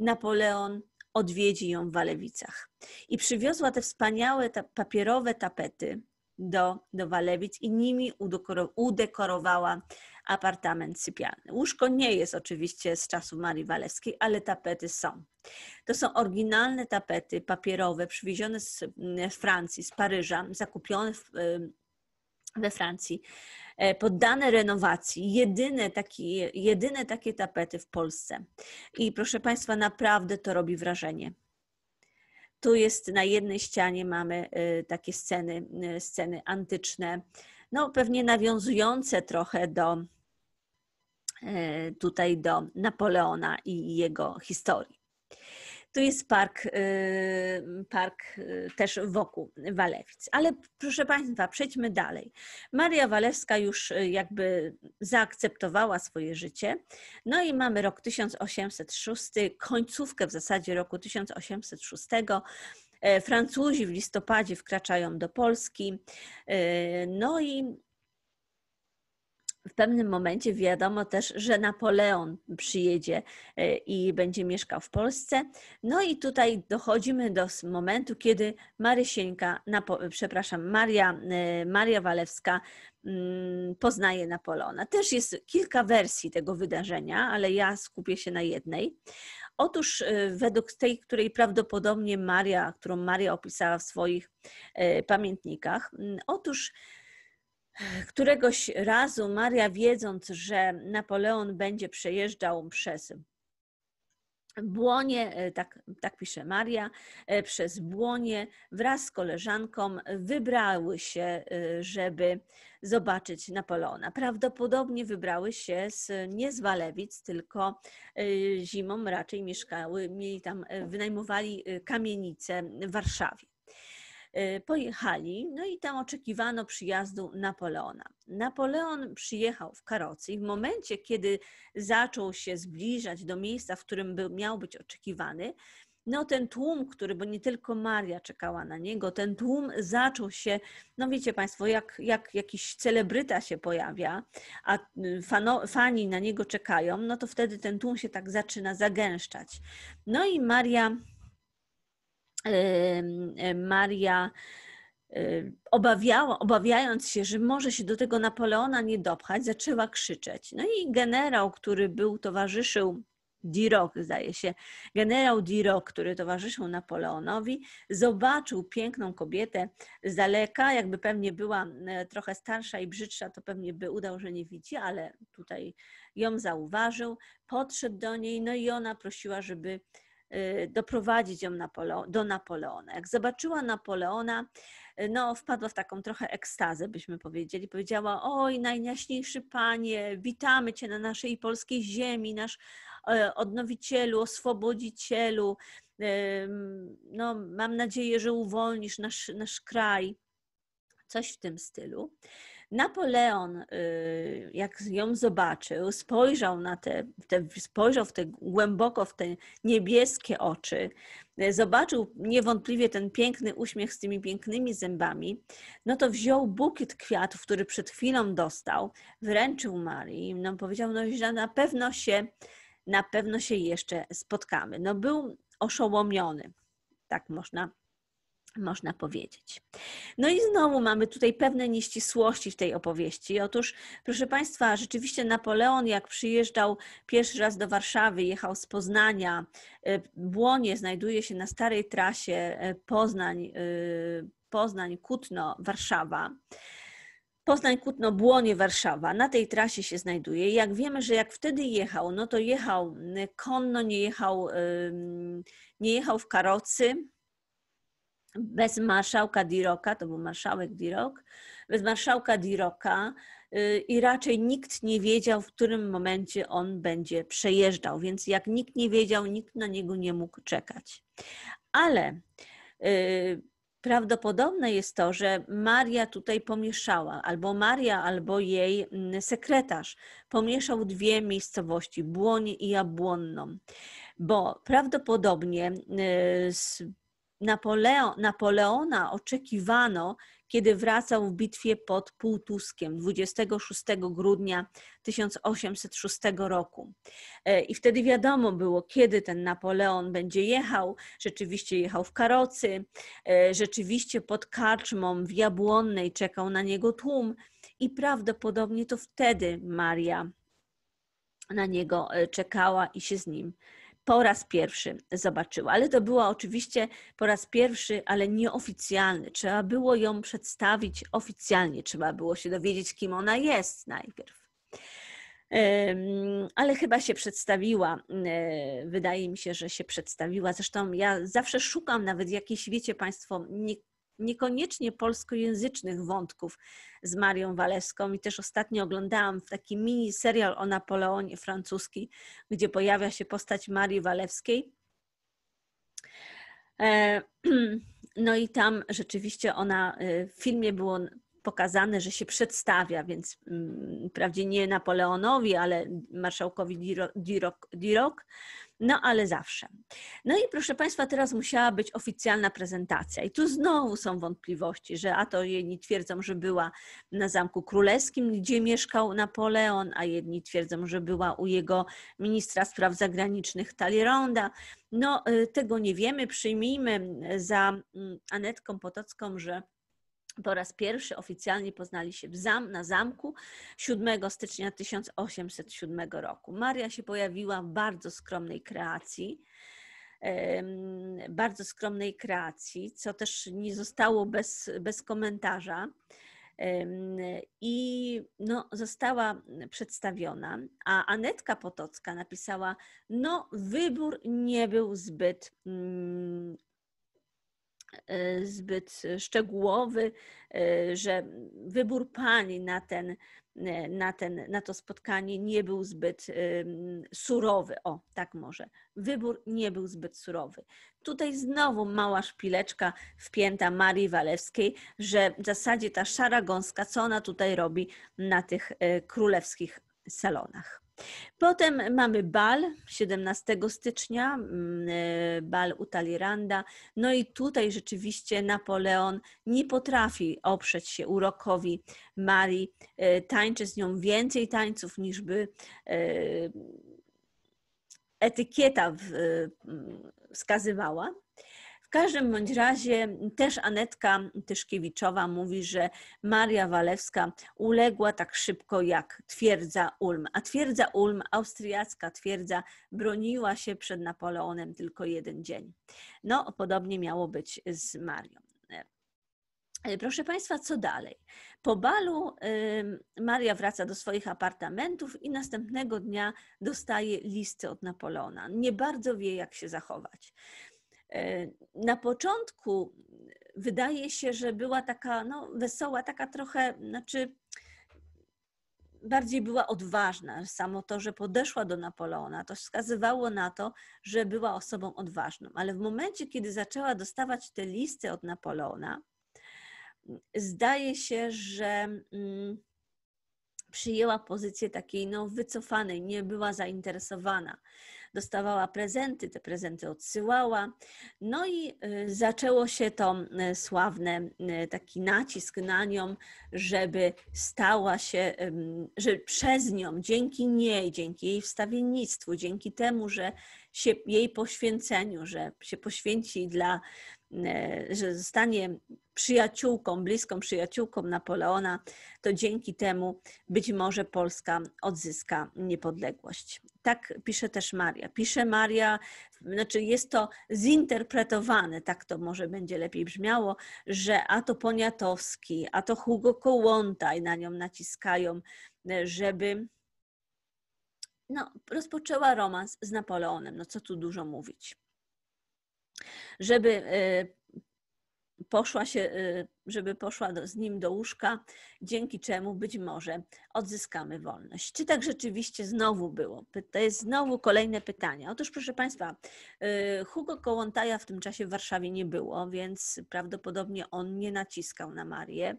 Napoleon odwiedzi ją w Walewicach. I przywiozła te wspaniałe ta papierowe tapety do, do Walewic i nimi udekorowała apartament sypialny. Łóżko nie jest oczywiście z czasów Marii Walewskiej, ale tapety są. To są oryginalne tapety papierowe przywiezione z Francji, z Paryża, zakupione w we Francji, e, poddane renowacji, jedyne, taki, jedyne takie tapety w Polsce. I proszę Państwa, naprawdę to robi wrażenie. Tu jest na jednej ścianie mamy y, takie sceny, y, sceny antyczne, no pewnie nawiązujące trochę do y, tutaj do Napoleona i jego historii. To jest park, y, park y, też wokół Walewic. Ale proszę Państwa, przejdźmy dalej. Maria Walewska już y, jakby zaakceptowała swoje życie. No i mamy rok 1806, końcówkę w zasadzie roku 1806. E, Francuzi w listopadzie wkraczają do Polski. E, no i w pewnym momencie wiadomo też, że Napoleon przyjedzie e, i będzie mieszkał w Polsce. No i tutaj dochodzimy do momentu, kiedy Marysieńka, przepraszam, Maria, e, Maria Walewska mm, poznaje Napoleona. Też jest kilka wersji tego wydarzenia, ale ja skupię się na jednej. Otóż e, według tej, której prawdopodobnie Maria, którą Maria opisała w swoich pamiętnikach, mm, otóż Któregoś razu Maria, wiedząc, że Napoleon będzie przejeżdżał przez błonie, e, tak, tak pisze Maria, e, przez błonie wraz z koleżanką wybrały się, e, żeby zobaczyć Napoleona. Prawdopodobnie wybrały się z, nie z Walewic, tylko zimą raczej mieszkały, mieli tam, wynajmowali kamienicę w Warszawie. Y, pojechali, no i tam oczekiwano przyjazdu Napoleona. Napoleon przyjechał w karocy i w momencie, kiedy zaczął się zbliżać do miejsca, w którym był, miał być oczekiwany, no ten tłum, który, bo nie tylko Maria czekała na niego, ten tłum zaczął się, no wiecie Państwo, jak, jak jakiś celebryta się pojawia, a y, fano, fani na niego czekają, no to wtedy ten tłum się tak zaczyna zagęszczać. No i Maria Maria obawiała, obawiając się, że może się do tego Napoleona nie dopchać, zaczęła krzyczeć. No i generał, który był, towarzyszył Dirok, zdaje się, generał Dirok, który towarzyszył Napoleonowi, zobaczył piękną kobietę z daleka, jakby pewnie była trochę starsza i brzydsza, to pewnie by udał, że nie widzi, ale tutaj ją zauważył, podszedł do niej, no i ona prosiła, żeby Y, doprowadzić ją do Napoleona. Jak zobaczyła Napoleona, y, no, wpadła w taką trochę ekstazę, byśmy powiedzieli. Powiedziała: Oj, najjaśniejszy panie, witamy cię na naszej polskiej ziemi, nasz e, odnowicielu, oswobodzicielu. No, mam nadzieję, że uwolnisz nasz, nasz kraj. Coś w tym stylu. Napoleon, y, jak ją zobaczył, spojrzał, na te, te, spojrzał w te, głęboko w te niebieskie oczy, y, zobaczył niewątpliwie ten piękny uśmiech z tymi pięknymi zębami, no to wziął bukiet kwiatów, który przed chwilą dostał, wręczył Marii i no, powiedział, no, że na pewno się, na pewno się jeszcze spotkamy. No był oszołomiony, tak można można powiedzieć. No i znowu mamy tutaj pewne nieścisłości w tej opowieści. Otóż, proszę Państwa, rzeczywiście Napoleon, jak przyjeżdżał pierwszy raz do Warszawy, jechał z Poznania, Błonie e, znajduje się na starej trasie e, Poznań, e, Poznań, Kutno, Warszawa. Poznań, Kutno, Błonie, Warszawa. Na tej trasie się znajduje. Jak wiemy, że jak wtedy jechał, no to jechał konno, nie jechał, nie jechał w karocy, bez marszałka Diroka, to był marszałek Dirok, bez marszałka Diroka y, i raczej nikt nie wiedział, w którym momencie on będzie przejeżdżał, więc jak nikt nie wiedział, nikt na niego nie mógł czekać. Ale y, prawdopodobne jest to, że Maria tutaj pomieszała, albo Maria, albo jej mm, sekretarz pomieszał dwie miejscowości, Błoń i Jabłonną, bo prawdopodobnie y, z Napoleona oczekiwano, kiedy wracał w bitwie pod Półtuskiem 26 grudnia 1806 roku. E, I wtedy wiadomo było, kiedy ten Napoleon będzie jechał. Rzeczywiście jechał w karocy, e, rzeczywiście pod karczmą w Jabłonnej czekał na niego tłum i prawdopodobnie to wtedy Maria na niego e, czekała i się z nim po raz pierwszy zobaczyła. Ale to była oczywiście po raz pierwszy, ale nieoficjalny. Trzeba było ją przedstawić oficjalnie, trzeba było się dowiedzieć, kim ona jest najpierw. Ale chyba się przedstawiła, wydaje mi się, że się przedstawiła. Zresztą ja zawsze szukam nawet jakiejś, wiecie Państwo, nie, niekoniecznie polskojęzycznych wątków z Marią Walewską i też ostatnio oglądałam taki mini serial o Napoleonie francuski, gdzie pojawia się postać Marii Walewskiej. E, [CLEARS THROAT] no i tam rzeczywiście ona e, w filmie było pokazane, że się przedstawia, więc mm, wprawdzie nie Napoleonowi, ale marszałkowi Dirok, no ale zawsze. No i proszę Państwa, teraz musiała być oficjalna prezentacja. I tu znowu są wątpliwości, że a to jedni twierdzą, że była na Zamku Królewskim, gdzie mieszkał Napoleon, a jedni twierdzą, że była u jego ministra spraw zagranicznych Talleyranda. No y, tego nie wiemy, przyjmijmy za mm, Anetką Potocką, że po raz pierwszy oficjalnie poznali się zam, na zamku 7 stycznia 1807 roku. Maria się pojawiła w bardzo skromnej kreacji bardzo skromnej kreacji, co też nie zostało bez, bez komentarza. I no, została przedstawiona, a Anetka Potocka napisała: No, wybór nie był zbyt mm, E, zbyt szczegółowy, e, że wybór pani na, ten, e, na, ten, na to spotkanie nie był zbyt surowy. O, tak może. Wybór nie był zbyt surowy. Tutaj znowu mała szpileczka wpięta Marii Walewskiej, że w zasadzie ta szara gąska, co ona tutaj robi na tych królewskich salonach. Potem mamy bal 17 stycznia, mm, e, bal u Taliranda. No i tutaj rzeczywiście Napoleon nie potrafi oprzeć się urokowi Marii, e, tańczy z nią więcej tańców niż by e, etykieta wskazywała każdym bądź razie też Anetka Tyszkiewiczowa mówi, że Maria Walewska uległa tak szybko jak twierdza Ulm. A twierdza Ulm, austriacka twierdza, broniła się przed Napoleonem tylko jeden dzień. No, podobnie miało być z Marią. E, proszę Państwa, co dalej? Po balu y, Maria wraca do swoich apartamentów i następnego dnia dostaje listy od Napoleona. Nie bardzo wie, jak się zachować. E, na początku wydaje się, że była taka no, wesoła, taka trochę, znaczy bardziej była odważna. Samo to, że podeszła do Napoleona, to wskazywało na to, że była osobą odważną. Ale w momencie, kiedy zaczęła dostawać te listy od Napoleona, zdaje się, że mm, przyjęła pozycję takiej no, wycofanej, nie była zainteresowana dostawała prezenty, te prezenty odsyłała. No i y, zaczęło się to y, sławne, y, taki nacisk na nią, żeby stała się, że przez nią, dzięki niej, dzięki jej wstawiennictwu, dzięki temu, że się jej poświęceniu, że się poświęci dla E, że zostanie przyjaciółką, bliską przyjaciółką Napoleona, to dzięki temu być może Polska odzyska niepodległość. Tak pisze też Maria. Pisze Maria, znaczy jest to zinterpretowane, tak to może będzie lepiej brzmiało, że a to Poniatowski, a to Hugo Kołłątaj na nią naciskają, e, żeby no, rozpoczęła romans z Napoleonem. No co tu dużo mówić żeby y, poszła się y, żeby poszła do, z nim do łóżka, dzięki czemu być może odzyskamy wolność. Czy tak rzeczywiście znowu było? To jest znowu kolejne pytanie. Otóż, proszę Państwa, y, Hugo Kołątaja w tym czasie w Warszawie nie było, więc prawdopodobnie on nie naciskał na Marię.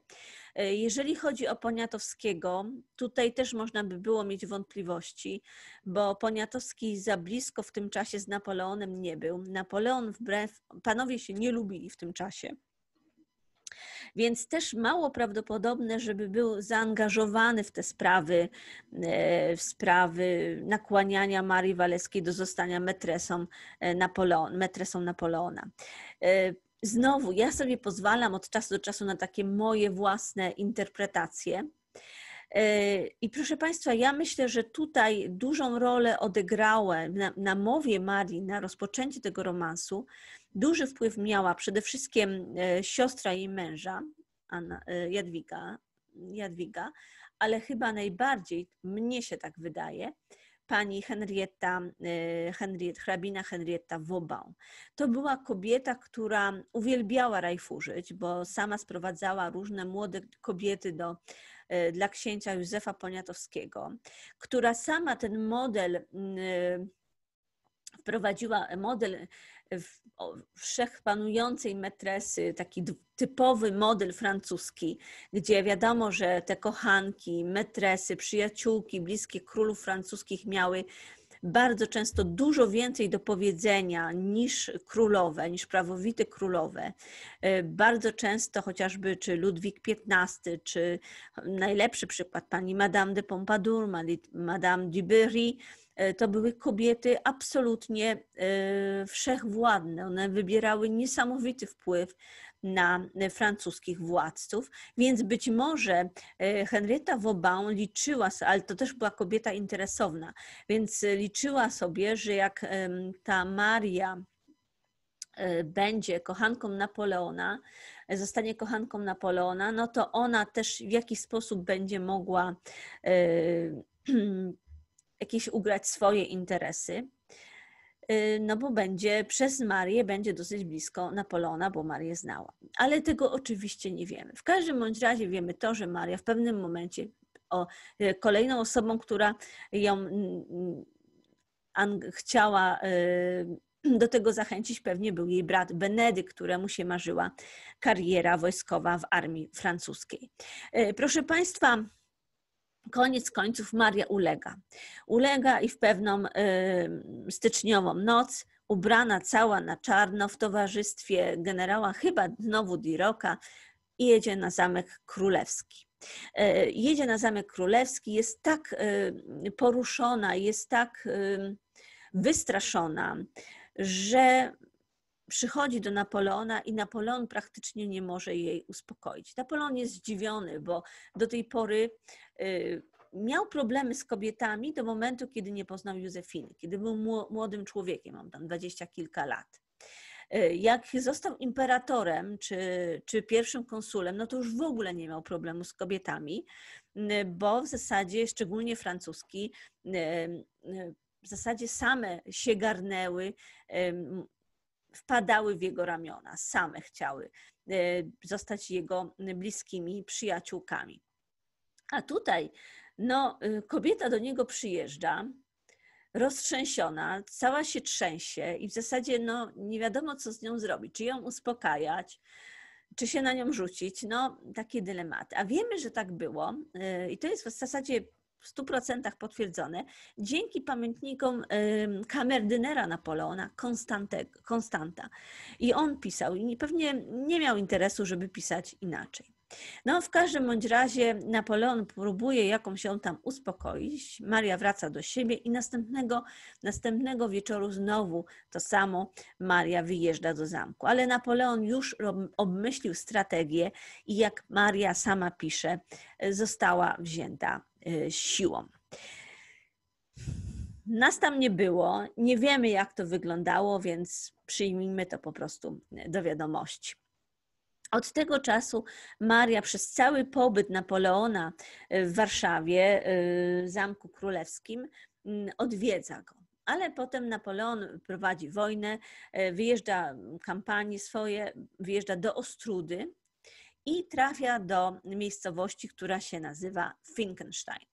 Y, jeżeli chodzi o Poniatowskiego, tutaj też można by było mieć wątpliwości, bo Poniatowski za blisko w tym czasie z Napoleonem nie był. Napoleon wbrew, panowie się nie lubili w tym czasie więc też mało prawdopodobne, żeby był zaangażowany w te sprawy, e, w sprawy nakłaniania Marii Waleskiej do zostania metresą, e, Napoleon, metresą Napoleona e, znowu, ja sobie pozwalam od czasu do czasu na takie moje własne interpretacje. I proszę Państwa, ja myślę, że tutaj dużą rolę odegrałem na, na mowie Marii, na rozpoczęcie tego romansu, Duży wpływ miała przede wszystkim e, siostra jej męża, Anna, e, Jadwiga, Jadwiga, ale chyba najbardziej, mnie się tak wydaje, pani Henrietta, e, Henriet, hrabina Henrietta Woban. To była kobieta, która uwielbiała rajfurzyć, bo sama sprowadzała różne młode kobiety do, dla księcia Józefa Poniatowskiego, która sama ten model mm, wprowadziła, model wszechpanującej metresy, taki typowy model francuski, gdzie wiadomo, że te kochanki, metresy, przyjaciółki, bliskie królów francuskich miały bardzo często dużo więcej do powiedzenia niż królowe, niż prawowite królowe. E, bardzo często chociażby czy Ludwik XV, czy e, najlepszy przykład pani Madame de Pompadour, Madame Du Berry, E, to były kobiety absolutnie e, wszechwładne. One wybierały niesamowity wpływ na e, francuskich władców, więc być może Henrietta Vauban liczyła, ale to też była kobieta interesowna, więc liczyła sobie, że jak ta Maria będzie kochanką Napoleona, zostanie kochanką Napoleona, no to ona też w jakiś sposób będzie mogła [CLEARS THROAT] jakieś ugrać swoje interesy, y, no bo będzie przez Marię, będzie dosyć blisko Napoleona, bo Marię znała. Ale tego oczywiście nie wiemy. W każdym bądź razie wiemy to, że Maria w pewnym momencie o, y, kolejną osobą, która ją chciała y, [CLEARS THROAT] do tego zachęcić pewnie był jej brat Benedykt, któremu się marzyła kariera wojskowa w armii francuskiej. Proszę Państwa, koniec końców Maria ulega. Ulega i w pewną y, styczniową noc, ubrana cała na czarno w towarzystwie generała chyba znowu Diroka, jedzie na Zamek Królewski. Y, jedzie na Zamek Królewski, jest tak y, poruszona, jest tak wystraszona, że przychodzi do Napoleona i Napoleon praktycznie nie może jej uspokoić. Napoleon jest zdziwiony, bo do tej pory y, miał problemy z kobietami do momentu, kiedy nie poznał Józefiny, kiedy był młodym człowiekiem, mam tam dwadzieścia kilka lat. Y, jak został imperatorem czy, czy pierwszym konsulem, no to już w ogóle nie miał problemu z kobietami, y, bo w zasadzie, szczególnie francuski, w zasadzie same się garnęły, wpadały w jego ramiona, same chciały e, zostać jego bliskimi przyjaciółkami. A tutaj no, e, kobieta do niego przyjeżdża, roztrzęsiona, cała się trzęsie i w zasadzie no, nie wiadomo, co z nią zrobić, czy ją uspokajać, czy się na nią rzucić, no takie dylematy. A wiemy, że tak było e, i to jest w zasadzie w 100% potwierdzone dzięki pamiętnikom kamerdynera Napoleona, Konstanta. I on pisał, i pewnie nie miał interesu, żeby pisać inaczej. No, w każdym bądź razie Napoleon próbuje jakąś ją tam uspokoić. Maria wraca do siebie i następnego, następnego wieczoru znowu to samo. Maria wyjeżdża do zamku. Ale Napoleon już obmyślił strategię i jak Maria sama pisze, e, została wzięta Y, siłą. Nas tam nie było, nie wiemy jak to wyglądało, więc przyjmijmy to po prostu y, do wiadomości. Od tego czasu Maria przez cały pobyt Napoleona y, w Warszawie, w Zamku Królewskim, odwiedza go. Ale potem Napoleon prowadzi wojnę, wyjeżdża kampanie swoje, wyjeżdża do Ostrudy, i trafia do miejscowości, która się nazywa Finkenstein.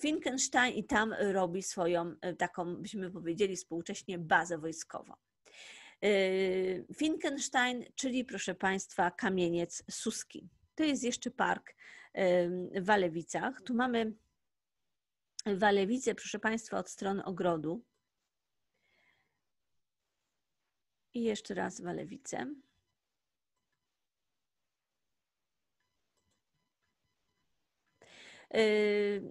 Finkenstein i tam robi swoją e, taką, byśmy powiedzieli współcześnie, bazę wojskową. E, Finkenstein, czyli proszę Państwa, kamieniec Suski. To jest jeszcze park e, w Walewicach. Tu mamy Walewice, proszę Państwa, od strony ogrodu. I jeszcze raz Walewice. Yy,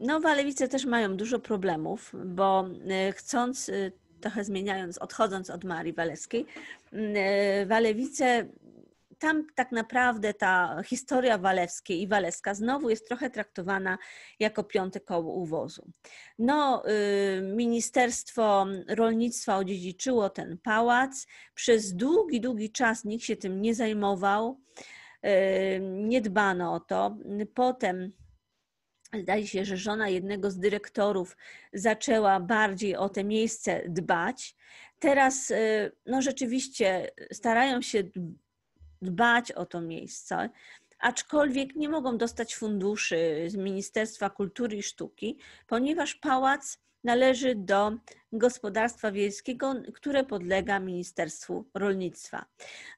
no, Walewice też mają dużo problemów, bo y, chcąc, y, trochę zmieniając, odchodząc od Marii Walewskiej, y, Walewice tam tak naprawdę ta historia walewskiej i waleska znowu jest trochę traktowana jako piąte koło uwozu. No, Ministerstwo Rolnictwa odziedziczyło ten pałac. Przez długi, długi czas nikt się tym nie zajmował, nie dbano o to. Potem Zdaje się, że żona jednego z dyrektorów zaczęła bardziej o te miejsce dbać. Teraz, y, no rzeczywiście, starają się dbać o to miejsce, aczkolwiek nie mogą dostać funduszy z Ministerstwa Kultury i Sztuki, ponieważ pałac należy do gospodarstwa wiejskiego, które podlega Ministerstwu Rolnictwa.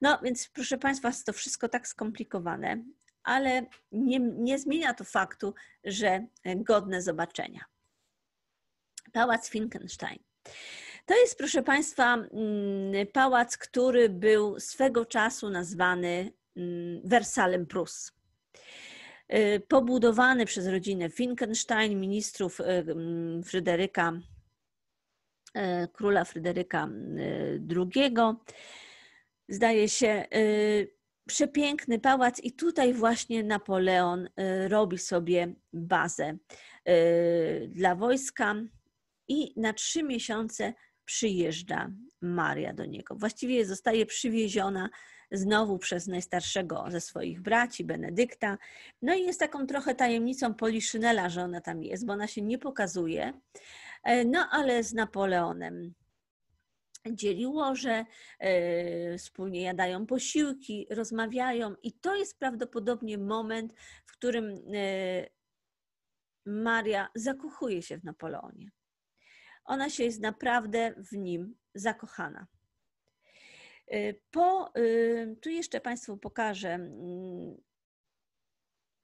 No więc, proszę Państwa, jest to wszystko tak skomplikowane ale nie, nie zmienia to faktu, że e, godne zobaczenia. Pałac Finkenstein. To jest, proszę Państwa, mm, pałac, który był swego czasu nazwany mm, Wersalem Prus. E, pobudowany przez rodzinę Finkenstein, ministrów e, mm, Fryderyka, króla Fryderyka II. Zdaje się, przepiękny pałac i tutaj właśnie Napoleon y, robi sobie bazę y, dla wojska i na trzy miesiące przyjeżdża Maria do niego. Właściwie zostaje przywieziona znowu przez najstarszego ze swoich braci, Benedykta. No i jest taką trochę tajemnicą Poliszynela, że ona tam jest, bo ona się nie pokazuje. E, no ale z Napoleonem dzieli łoże, e, wspólnie jadają posiłki, rozmawiają i to jest prawdopodobnie moment, w którym e, Maria zakochuje się w Napoleonie. Ona się jest naprawdę w nim zakochana. E, po, tu jeszcze Państwu pokażę mm,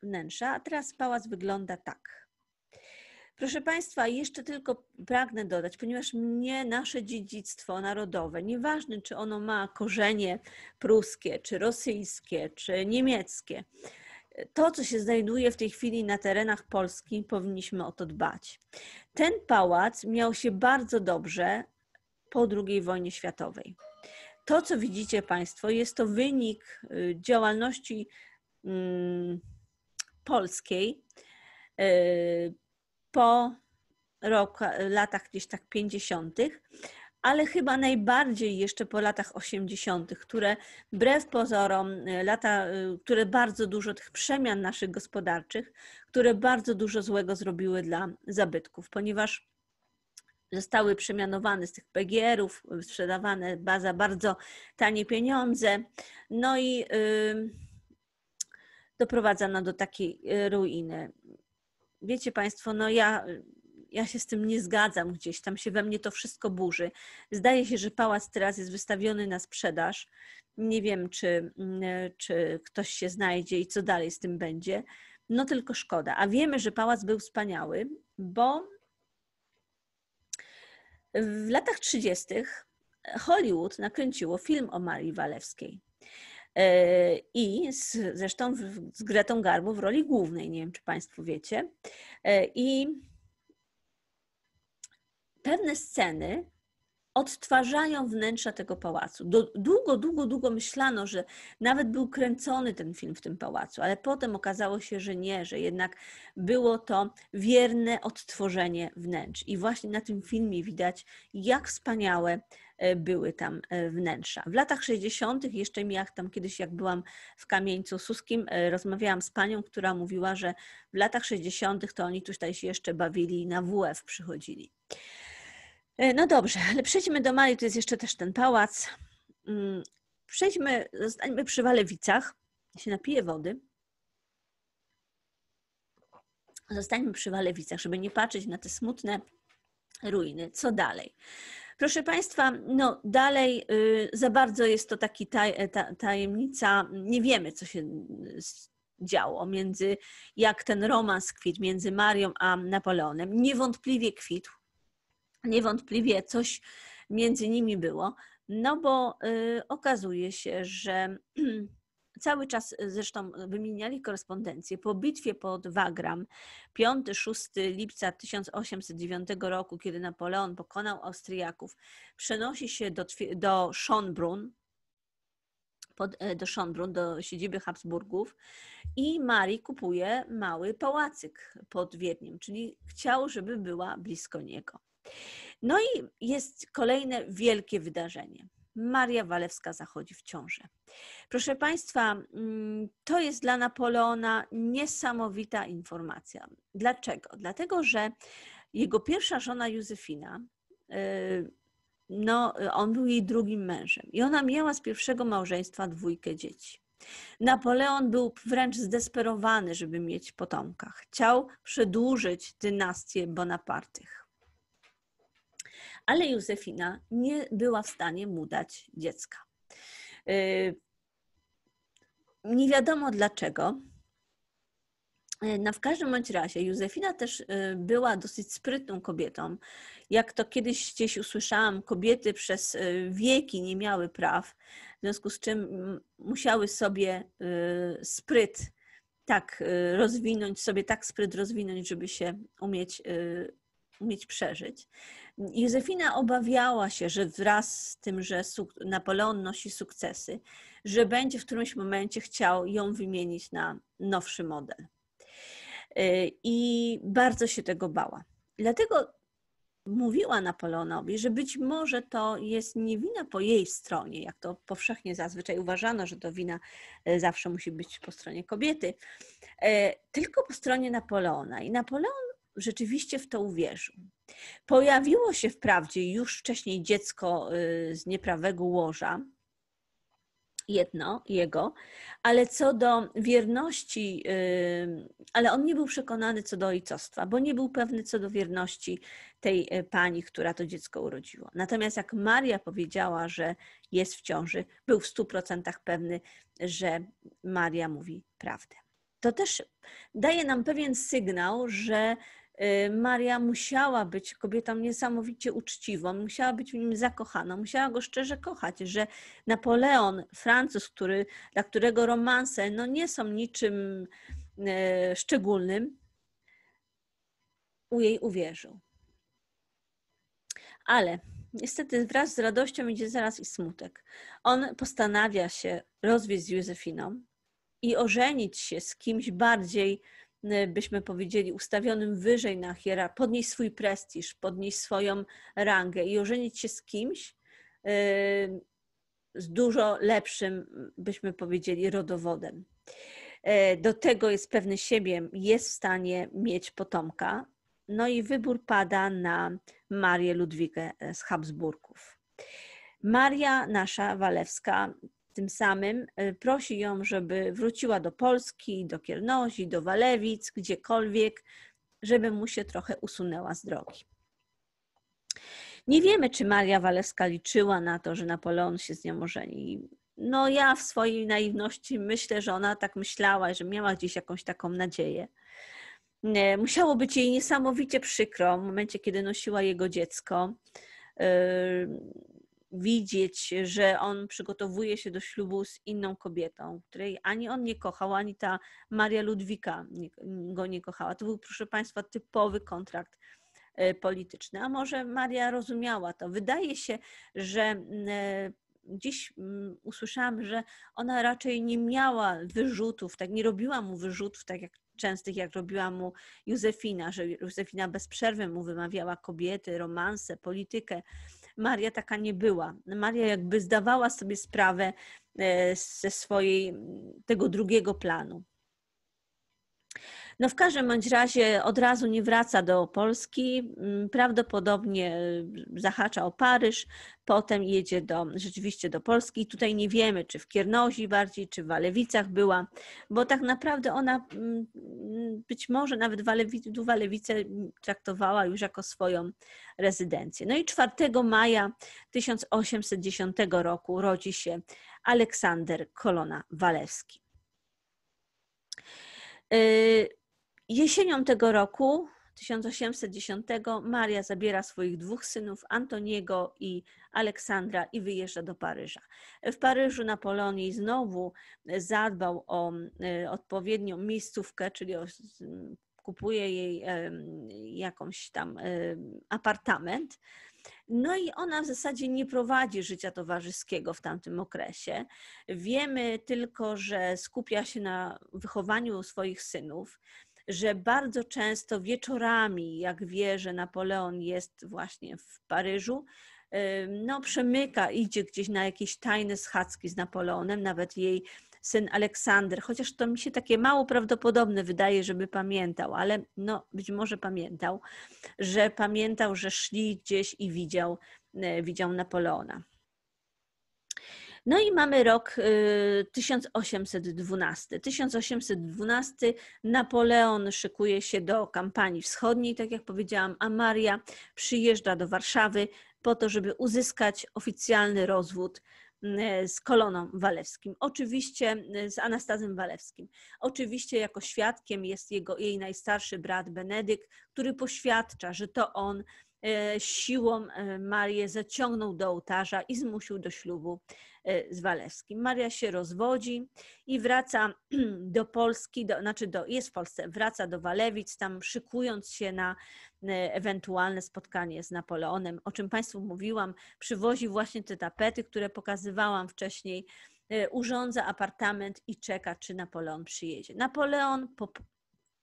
wnętrza, a teraz pałac wygląda tak. Proszę Państwa, jeszcze tylko pragnę dodać, ponieważ mnie nasze dziedzictwo narodowe, nieważne czy ono ma korzenie pruskie, czy rosyjskie, czy niemieckie, to, co się znajduje w tej chwili na terenach Polski, powinniśmy o to dbać. Ten pałac miał się bardzo dobrze po II wojnie światowej. To, co widzicie Państwo, jest to wynik y, działalności mm, polskiej y, po roku, latach gdzieś tak 50., ale chyba najbardziej jeszcze po latach 80., które wbrew pozorom, y, lata, y, które bardzo dużo tych przemian naszych gospodarczych, które bardzo dużo złego zrobiły dla zabytków, ponieważ zostały przemianowane z tych PGR-ów, sprzedawane za bardzo tanie pieniądze. No i yy, do takiej y, ruiny wiecie Państwo, no ja, ja się z tym nie zgadzam gdzieś, tam się we mnie to wszystko burzy. Zdaje się, że pałac teraz jest wystawiony na sprzedaż. Nie wiem, czy, mm, czy ktoś się znajdzie i co dalej z tym będzie. No tylko szkoda. A wiemy, że pałac był wspaniały, bo w latach 30. Hollywood nakręciło film o Marii Walewskiej. E, i z, zresztą z Gretą Garbo w roli głównej, nie wiem czy Państwo wiecie. E, I pewne sceny odtwarzają wnętrza tego pałacu. długo, długo, długo myślano, że nawet był kręcony ten film w tym pałacu, ale potem okazało się, że nie, że jednak było to wierne odtworzenie wnętrz. I właśnie na tym filmie widać, jak wspaniałe e, były tam e, wnętrza. W latach 60., jeszcze mi jak tam kiedyś, jak byłam w kamieńcu suskim, e, rozmawiałam z panią, która mówiła, że w latach 60. to oni tutaj się jeszcze bawili i na WF przychodzili. E, no dobrze, ale przejdźmy do Mali, To jest jeszcze też ten pałac. Mm, przejdźmy, zostańmy przy Walewicach. Ja się napiję wody. Zostańmy przy Walewicach, żeby nie patrzeć na te smutne ruiny. Co dalej? Proszę Państwa, no dalej y, za bardzo jest to taki taj, e, ta, tajemnica, nie wiemy, co się y, działo między, jak ten romans kwitł między Marią a Napoleonem. Niewątpliwie kwitł niewątpliwie coś między nimi było, no bo y, okazuje się, że [CLEARS THROAT] cały czas y, zresztą wymieniali korespondencję. Po bitwie pod Wagram 5-6 lipca 1809 roku, kiedy Napoleon pokonał Austriaków, przenosi się do, do Schönbrunn, pod, e, do Schönbrunn, do siedziby Habsburgów i Marii kupuje mały pałacyk pod Wiedniem, czyli chciał, żeby była blisko niego. No i jest kolejne wielkie wydarzenie. Maria Walewska zachodzi w ciążę. Proszę Państwa, mm, to jest dla Napoleona niesamowita informacja. Dlaczego? Dlatego, że jego pierwsza żona Józefina, y, no, on był jej drugim mężem i ona miała z pierwszego małżeństwa dwójkę dzieci. Napoleon był wręcz zdesperowany, żeby mieć potomka. Chciał przedłużyć dynastię Bonapartych ale Józefina nie była w stanie mu dać dziecka. Y, nie wiadomo dlaczego. Y, no w każdym bądź razie Józefina też y, była dosyć sprytną kobietą. Jak to kiedyś gdzieś usłyszałam, kobiety przez wieki nie miały praw, w związku z czym musiały sobie spryt tak rozwinąć, sobie tak spryt rozwinąć, żeby się umieć, umieć przeżyć. Józefina obawiała się, że wraz z tym, że Napoleon nosi sukcesy, że będzie w którymś momencie chciał ją wymienić na nowszy model. Y, I bardzo się tego bała. Dlatego mówiła Napoleonowi, że być może to jest nie wina po jej stronie, jak to powszechnie zazwyczaj uważano, że to wina y, zawsze musi być po stronie kobiety, y, tylko po stronie Napoleona. I Napoleon rzeczywiście w to uwierzył. Pojawiło się wprawdzie już wcześniej dziecko y, z nieprawego łoża, jedno jego, ale co do wierności, y, ale on nie był przekonany co do ojcostwa, bo nie był pewny co do wierności tej y, pani, która to dziecko urodziła. Natomiast jak Maria powiedziała, że jest w ciąży, był w stu procentach pewny, że Maria mówi prawdę. To też daje nam pewien sygnał, że Y, Maria musiała być kobietą niesamowicie uczciwą, musiała być w nim zakochana, musiała go szczerze kochać, że Napoleon, Francuz, który, dla którego romanse no, nie są niczym y, szczególnym, u jej uwierzył. Ale niestety wraz z radością idzie zaraz i smutek. On postanawia się rozwieść z Józefiną i ożenić się z kimś bardziej Y, byśmy powiedzieli, ustawionym wyżej na hierarchii, podnieść swój prestiż, podnieść swoją rangę i ożenić się z kimś y, z dużo lepszym, byśmy powiedzieli, rodowodem. Y, do tego jest pewny siebie, jest w stanie mieć potomka. No i wybór pada na Marię Ludwigę e, z Habsburgów. Maria nasza Walewska tym samym e, prosi ją, żeby wróciła do Polski, do Kiernozi, do Walewic, gdziekolwiek, żeby mu się trochę usunęła z drogi. Nie wiemy, czy Maria Walewska liczyła na to, że Napoleon się z nią ożeni. No ja w swojej naiwności myślę, że ona tak myślała, że miała gdzieś jakąś taką nadzieję. E, musiało być jej niesamowicie przykro w momencie, kiedy nosiła jego dziecko e, widzieć, że on przygotowuje się do ślubu z inną kobietą, której ani on nie kochał, ani ta Maria Ludwika go nie kochała. To był, proszę Państwa, typowy kontrakt e, polityczny. A może Maria rozumiała to? Wydaje się, że e, dziś usłyszałam, że ona raczej nie miała wyrzutów, tak nie robiła mu wyrzutów, tak jak częstych, jak robiła mu Józefina, że Józefina bez przerwy mu wymawiała kobiety, romanse, politykę Maria taka nie była. Maria jakby zdawała sobie sprawę e, ze swojej, tego drugiego planu. No w każdym bądź razie od razu nie wraca do Polski, mm, prawdopodobnie y, zahacza o Paryż, potem jedzie do, rzeczywiście do Polski i tutaj nie wiemy, czy w Kiernozi bardziej, czy w Walewicach była, bo tak naprawdę ona mm, mm, być może nawet Walewi- traktowała już jako swoją rezydencję. No i 4 maja 1810 roku rodzi się Aleksander Kolona Walewski. Y, Jesienią tego roku 1810 Maria zabiera swoich dwóch synów, Antoniego i Aleksandra, i wyjeżdża do Paryża. W Paryżu Napoleon znowu e, zadbał o e, odpowiednią miejscówkę, czyli o, kupuje jej e, jakąś tam apartament. No i ona w zasadzie nie prowadzi życia towarzyskiego w tamtym okresie. Wiemy tylko, że skupia się na wychowaniu swoich synów że bardzo często wieczorami, jak wie, że Napoleon jest właśnie w Paryżu, no, przemyka, idzie gdzieś na jakieś tajne schadzki z Napoleonem, nawet jej syn Aleksander, chociaż to mi się takie mało prawdopodobne wydaje, żeby pamiętał, ale no, być może pamiętał, że pamiętał, że szli gdzieś i widział, e, widział Napoleona. No i mamy rok 1812. Y, 1812 Napoleon szykuje się do kampanii wschodniej, tak jak powiedziałam, a Maria przyjeżdża do Warszawy po to, żeby uzyskać oficjalny rozwód y, z Koloną Walewskim, oczywiście y, z Anastazem Walewskim. Oczywiście jako świadkiem jest jego, jej najstarszy brat Benedykt, który poświadcza, że to on E, siłą e, Marię zaciągnął do ołtarza i zmusił do ślubu e, z Walewskim. Maria się rozwodzi i wraca [CLEARS THROAT] do Polski, do, znaczy do, jest w Polsce, wraca do Walewic, tam szykując się na ewentualne spotkanie z Napoleonem, o czym Państwu mówiłam, przywozi właśnie te tapety, które pokazywałam wcześniej, urządza apartament i czeka, czy Napoleon przyjedzie. Napoleon po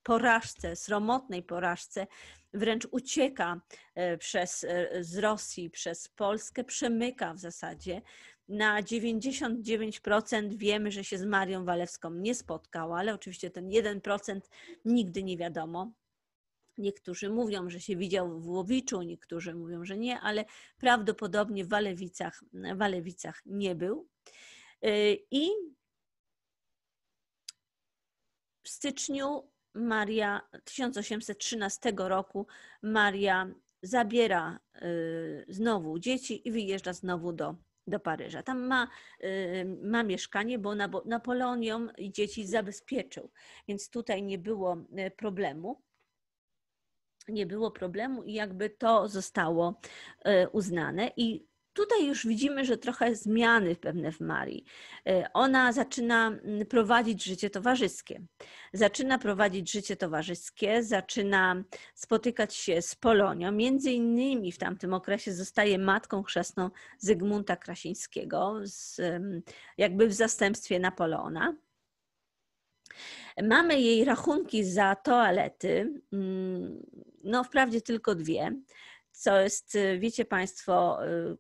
porażce, sromotnej porażce, wręcz ucieka e, przez, e, z Rosji przez Polskę, przemyka w zasadzie. Na 99% wiemy, że się z Marią Walewską nie spotkała, ale oczywiście ten 1% nigdy nie wiadomo. Niektórzy mówią, że się widział w Łowiczu, niektórzy mówią, że nie, ale prawdopodobnie w Walewicach, w Walewicach nie był. E, I w styczniu Maria 1813 roku Maria zabiera y, znowu dzieci i wyjeżdża znowu do, do Paryża. Tam ma, y, ma mieszkanie, bo Napoleon ją i dzieci zabezpieczył, więc tutaj nie było y, problemu. Nie było problemu i jakby to zostało uznane. I tutaj już widzimy, że trochę zmiany pewne w Marii. E, ona zaczyna mm, prowadzić życie towarzyskie. Zaczyna prowadzić życie towarzyskie, zaczyna spotykać się z Polonią. Między innymi w tamtym okresie zostaje matką chrzestną Zygmunta Krasińskiego, z, mm, jakby w zastępstwie Napoleona. Mamy jej rachunki za toalety, mm, no wprawdzie tylko dwie, co jest, y, wiecie Państwo, y,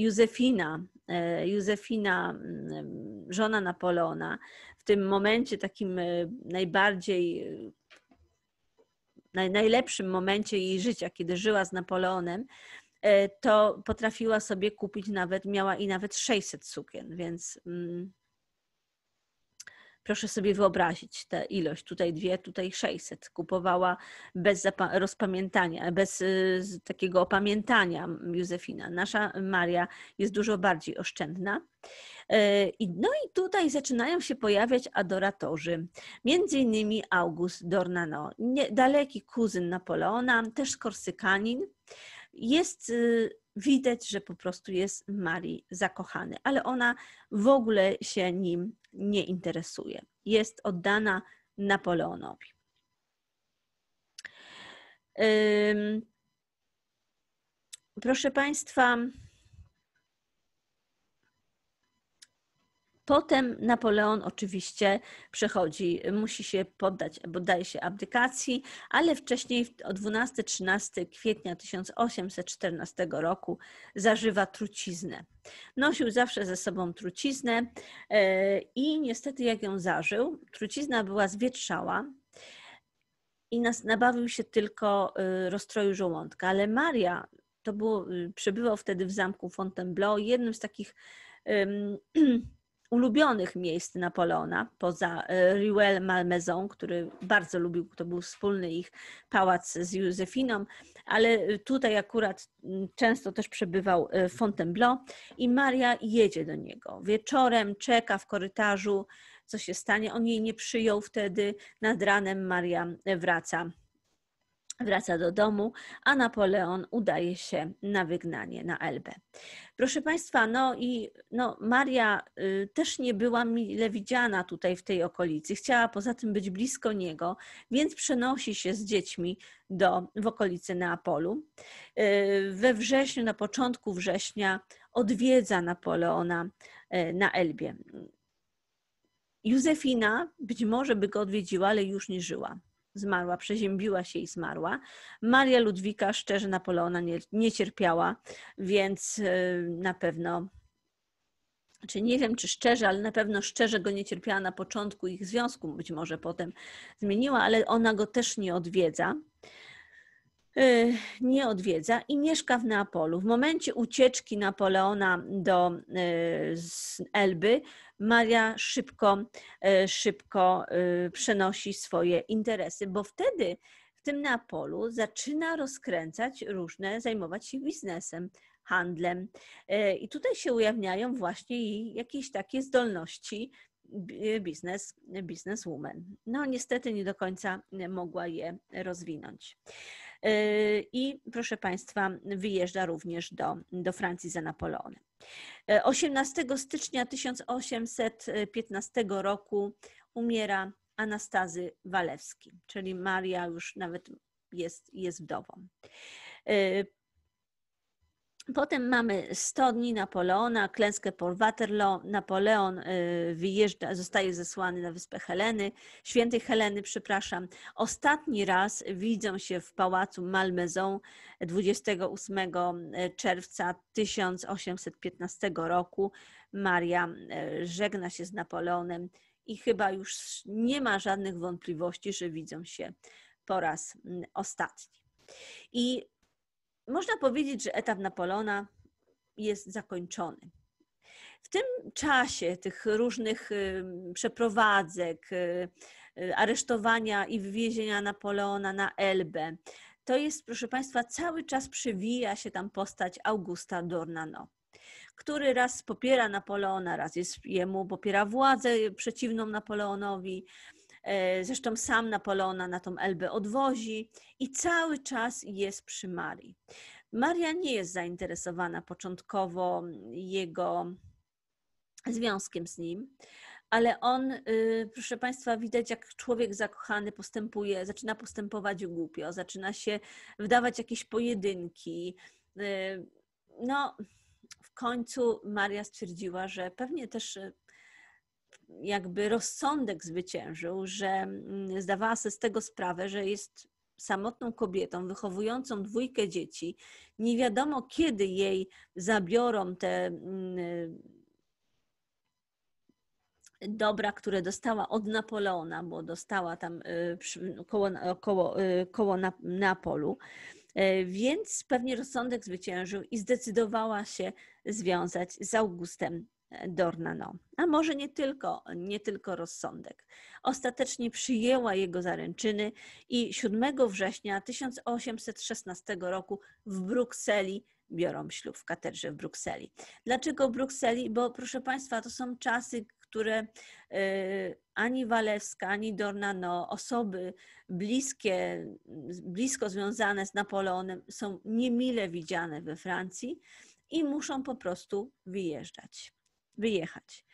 Józefina, e, Józefina, mm, żona Napoleona, w tym momencie takim e, najbardziej e, naj, najlepszym momencie jej życia, kiedy żyła z Napoleonem, to potrafiła sobie kupić nawet, miała i nawet 600 sukien, więc mm, Proszę sobie wyobrazić tę ilość, tutaj dwie, tutaj 600. Kupowała bez rozpamiętania, bez y, takiego opamiętania Józefina. Nasza Maria jest dużo bardziej oszczędna. Y, no i tutaj zaczynają się pojawiać adoratorzy, między innymi August Dornano, daleki kuzyn Napoleona, też Korsykanin. Jest y, widać, że po prostu jest Marii zakochany, ale ona w ogóle się nim nie interesuje. Jest oddana Napoleonowi. Proszę Państwa, Potem Napoleon oczywiście przechodzi, musi się poddać, bo daje się abdykacji, ale wcześniej o 12-13 kwietnia 1814 roku zażywa truciznę. Nosił zawsze ze sobą truciznę e, i niestety jak ją zażył, trucizna była zwietrzała, i nas, nabawił się tylko e, rozstroju żołądka. Ale Maria to było, e, przebywał wtedy w zamku Fontainebleau, jednym z takich [CLEARS THROAT] ulubionych miejsc Napoleona, poza e, Ruel Malmaison, który bardzo lubił, to był wspólny ich pałac z Józefiną, ale tutaj akurat mm, często też przebywał e, Fontainebleau i Maria jedzie do niego. Wieczorem czeka w korytarzu, co się stanie. On jej nie przyjął wtedy, nad ranem Maria e, wraca Wraca do domu, a Napoleon udaje się na wygnanie na Elbę. Proszę Państwa, no i no Maria y, też nie była mile widziana tutaj w tej okolicy. Chciała poza tym być blisko niego, więc przenosi się z dziećmi do, w okolicy Neapolu. Y, we wrześniu, na początku września odwiedza Napoleona y, na Elbie. Józefina być może by go odwiedziła, ale już nie żyła zmarła, przeziębiła się i zmarła. Maria Ludwika, szczerze Napoleona nie, nie cierpiała, więc e, na pewno czy nie wiem, czy szczerze, ale na pewno szczerze go nie cierpiała na początku ich związku, być może potem zmieniła, ale ona go też nie odwiedza. Y, nie odwiedza i mieszka w Neapolu. W momencie ucieczki Napoleona do y, Elby Maria szybko, y, szybko przenosi swoje interesy, bo wtedy w tym Neapolu zaczyna rozkręcać różne, zajmować się biznesem, handlem. I tutaj się ujawniają właśnie jej jakieś takie zdolności biznes, bizneswoman. No niestety nie do końca mogła je rozwinąć. Yy, i proszę Państwa, wyjeżdża również do, do Francji za Napoleonem. 18 yy, stycznia 1815 roku umiera Anastazy Walewski, czyli Maria już nawet jest, jest wdową. Yy, Potem mamy 100 dni Napoleona, klęskę por Waterloo. Napoleon y, wyjeżdża, zostaje zesłany na wyspę Heleny, świętej Heleny, przepraszam. Ostatni raz widzą się w pałacu Malmaison 28 y, czerwca 1815 roku. Maria y, żegna się z Napoleonem i chyba już nie ma żadnych wątpliwości, że widzą się po raz mm, ostatni. I można powiedzieć, że etap Napoleona jest zakończony. W tym czasie tych różnych y, przeprowadzek, y, y, aresztowania i wywiezienia Napoleona na Elbę, to jest, proszę Państwa, cały czas przywija się tam postać Augusta Dornano, który raz popiera Napoleona, raz jest jemu, popiera władzę przeciwną Napoleonowi, E, zresztą sam Napoleona na tą Elbę odwozi i cały czas jest przy Marii. Maria nie jest zainteresowana początkowo jego związkiem z nim, ale on, y, proszę Państwa, widać jak człowiek zakochany postępuje, zaczyna postępować głupio, zaczyna się wdawać jakieś pojedynki. Y, no, w końcu Maria stwierdziła, że pewnie też jakby rozsądek zwyciężył, że mm, zdawała sobie z tego sprawę, że jest samotną kobietą wychowującą dwójkę dzieci. Nie wiadomo, kiedy jej zabiorą te mm, dobra, które dostała od Napoleona, bo dostała tam y, no, koło, y, koło, koło Neapolu. E, więc pewnie rozsądek zwyciężył i zdecydowała się związać z Augustem Dornano, a może nie tylko, nie tylko rozsądek. Ostatecznie przyjęła jego zaręczyny i 7 września 1816 roku w Brukseli biorą ślub w katedrze w Brukseli. Dlaczego Brukseli? Bo proszę Państwa, to są czasy, które e, ani Walewska, ani Dornano, osoby bliskie, blisko związane z Napoleonem, są niemile widziane we Francji i muszą po prostu wyjeżdżać wyjechać.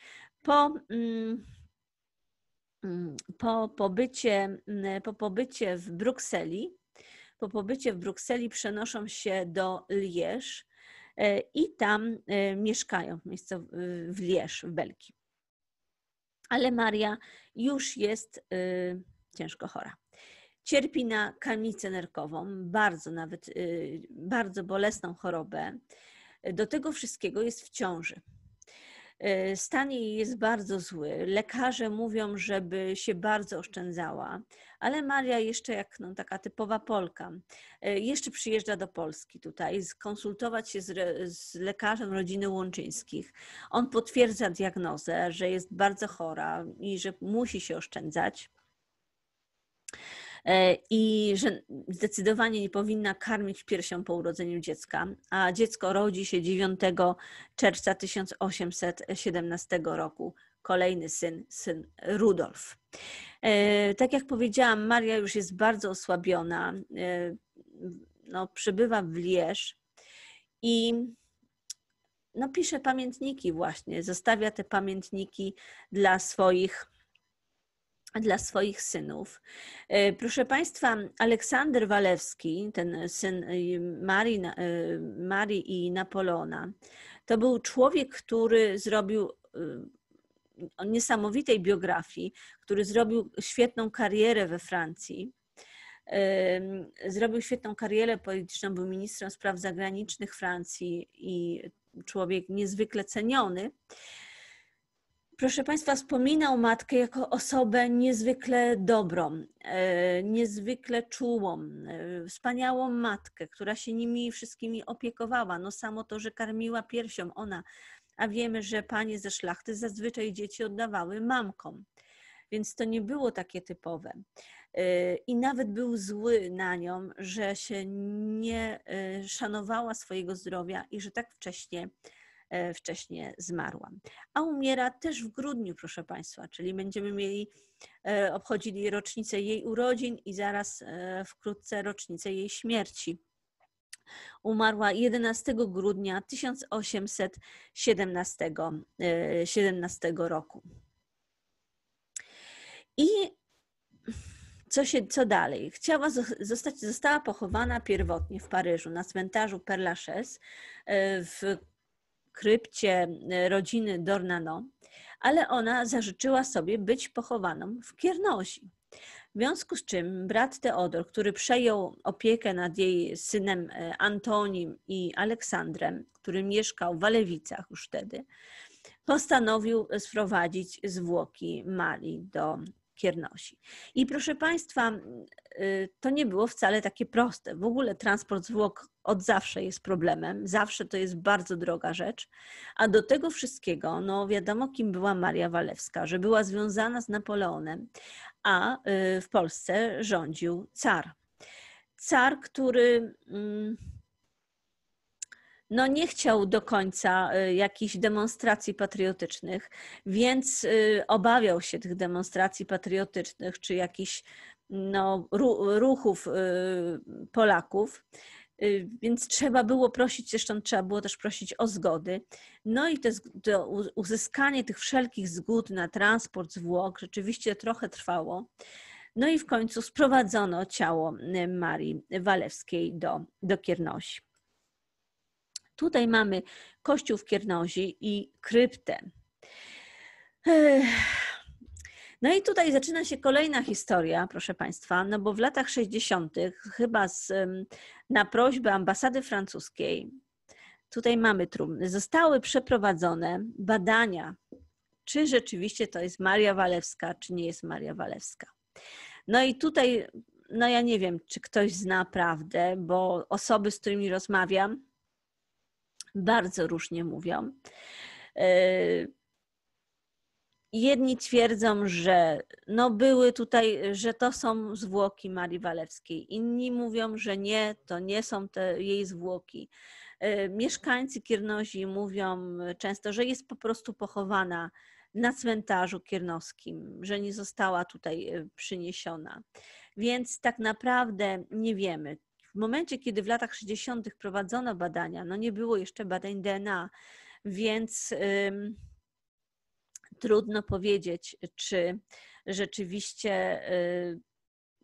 Po, mm, mm, po, pobycie, mm, po pobycie w Brukseli, po pobycie w Brukseli przenoszą się do Lierz e, i tam e, mieszkają w Lierz w Belgii. Ale Maria już jest y, ciężko chora cierpi na kamicę nerkową, bardzo nawet, y, bardzo bolesną chorobę. Do tego wszystkiego jest w ciąży. Y, stan jej jest bardzo zły. Lekarze mówią, żeby się bardzo oszczędzała, ale Maria jeszcze jak no, taka typowa Polka, y, jeszcze przyjeżdża do Polski tutaj, skonsultować się z, z lekarzem rodziny Łączyńskich. On potwierdza diagnozę, że jest bardzo chora i że musi się oszczędzać. E, i że zdecydowanie nie powinna karmić piersią po urodzeniu dziecka, a dziecko rodzi się 9 czerwca 1817 roku. Kolejny syn, syn Rudolf. E, tak jak powiedziałam, Maria już jest bardzo osłabiona. E, no, przybywa w Lierz i no, pisze pamiętniki właśnie, zostawia te pamiętniki dla swoich dla swoich synów. E, proszę Państwa, Aleksander Walewski, ten syn Marii, y, Marii y, i Napoleona, to był człowiek, który zrobił y, niesamowitej biografii, który zrobił świetną karierę we Francji. E, zrobił świetną karierę polityczną, był ministrem spraw zagranicznych Francji i człowiek niezwykle ceniony proszę Państwa, wspominał matkę jako osobę niezwykle dobrą, e, niezwykle czułą, e, wspaniałą matkę, która się nimi wszystkimi opiekowała. No samo to, że karmiła piersią ona, a wiemy, że panie ze szlachty zazwyczaj dzieci oddawały mamkom. Więc to nie było takie typowe. E, I nawet był zły na nią, że się nie szanowała swojego zdrowia i że tak wcześnie E, wcześniej zmarła, A umiera też w grudniu, proszę Państwa, czyli będziemy mieli, e, obchodzili rocznicę jej urodzin i zaraz e, wkrótce rocznicę jej śmierci. Umarła 11 grudnia 1817 17 roku. I co, się, co dalej? Chciała zostać, została pochowana pierwotnie w Paryżu na cmentarzu Père Lachaise w krypcie e, rodziny Dornano, ale ona zażyczyła sobie być pochowaną w Kiernosi. W związku z czym brat Teodor, który przejął opiekę nad jej synem e, Antonim i Aleksandrem, który mieszkał w Alewicach już wtedy, postanowił sprowadzić zwłoki Mali do Kiernosi. I proszę Państwa, Y, to nie było wcale takie proste. W ogóle transport zwłok od zawsze jest problemem, zawsze to jest bardzo droga rzecz. A do tego wszystkiego, no wiadomo, kim była Maria Walewska, że była związana z Napoleonem, a y, w Polsce rządził car. Car, który. Mm, no nie chciał do końca y, jakichś demonstracji patriotycznych, więc obawiał się tych demonstracji patriotycznych czy jakichś no, ruchów y, Polaków. Y, więc trzeba było prosić, zresztą trzeba było też prosić o zgody. No i to, to uzyskanie tych wszelkich zgód na transport zwłok rzeczywiście trochę trwało. No i w końcu sprowadzono ciało y, Marii Walewskiej do, do Kiernosi. Tutaj mamy kościół w Kiernozi i kryptę. Ech. No i tutaj zaczyna się kolejna historia, proszę Państwa, no bo w latach 60., chyba z, na prośbę ambasady francuskiej, tutaj mamy trumny, zostały przeprowadzone badania, czy rzeczywiście to jest Maria Walewska, czy nie jest Maria Walewska. No i tutaj, no ja nie wiem, czy ktoś zna prawdę, bo osoby, z którymi rozmawiam, bardzo różnie mówią. E, Jedni twierdzą, że no były tutaj, że to są zwłoki Marii Walewskiej. Inni mówią, że nie, to nie są te jej zwłoki. E, mieszkańcy Kiernozi mówią często, że jest po prostu pochowana na cmentarzu kiernowskim, że nie została tutaj e, przyniesiona. Więc tak naprawdę nie wiemy. W momencie, kiedy w latach 60. prowadzono badania, no nie było jeszcze badań DNA, więc. Yy, trudno powiedzieć, czy rzeczywiście y,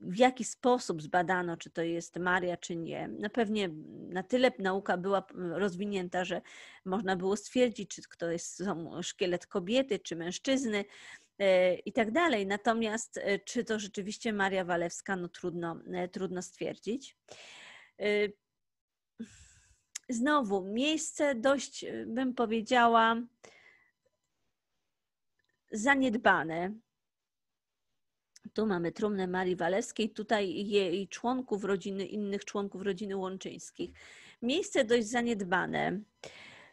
w jaki sposób zbadano, czy to jest Maria, czy nie. No pewnie na tyle nauka była y, rozwinięta, że można było stwierdzić, czy to jest szkielet kobiety, czy mężczyzny y, i tak dalej. Natomiast czy to rzeczywiście Maria Walewska, no trudno, trudno stwierdzić. Znowu, miejsce dość, bym powiedziała, zaniedbane. Tu mamy trumnę Marii Walewskiej, tutaj jej członków rodziny, innych członków rodziny Łączyńskich. Miejsce dość zaniedbane.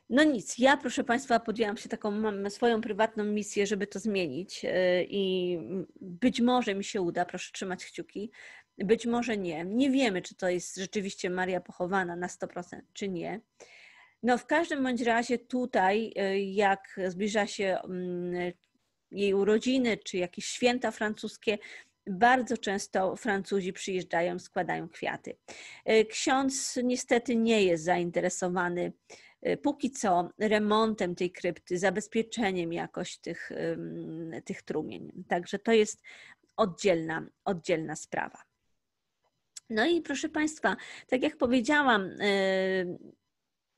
No nic, ja proszę Państwa podjęłam się taką swoją prywatną misję, żeby to zmienić e, i być może mi się uda, proszę trzymać kciuki, być może nie. Nie wiemy, czy to jest rzeczywiście Maria pochowana na 100%, czy nie. No w każdym bądź razie tutaj, e, jak zbliża się mm, jej urodziny czy jakieś święta francuskie, bardzo często Francuzi przyjeżdżają, składają kwiaty. E, ksiądz niestety nie jest zainteresowany e, póki co remontem tej krypty, zabezpieczeniem jakoś tych, tych trumień. Także to jest oddzielna, oddzielna sprawa. No i proszę Państwa, tak jak powiedziałam, e,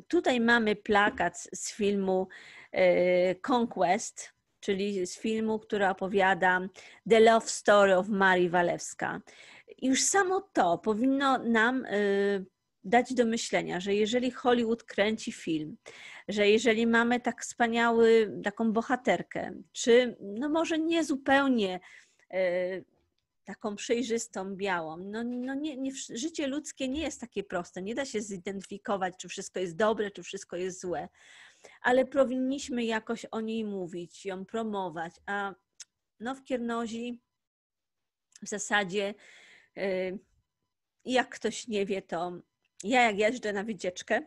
tutaj mamy plakat z filmu Conquest czyli z filmu, który opowiada The Love Story of Marii Walewska. Już samo to powinno nam y, dać do myślenia, że jeżeli Hollywood kręci film, że jeżeli mamy tak wspaniały, taką bohaterkę, czy no może nie zupełnie y, taką przejrzystą, białą. No, no nie, nie, życie ludzkie nie jest takie proste. Nie da się zidentyfikować, czy wszystko jest dobre, czy wszystko jest złe ale powinniśmy jakoś o niej mówić, ją promować. A no w Kiernozi w zasadzie, y, jak ktoś nie wie, to ja jak jeżdżę na wycieczkę,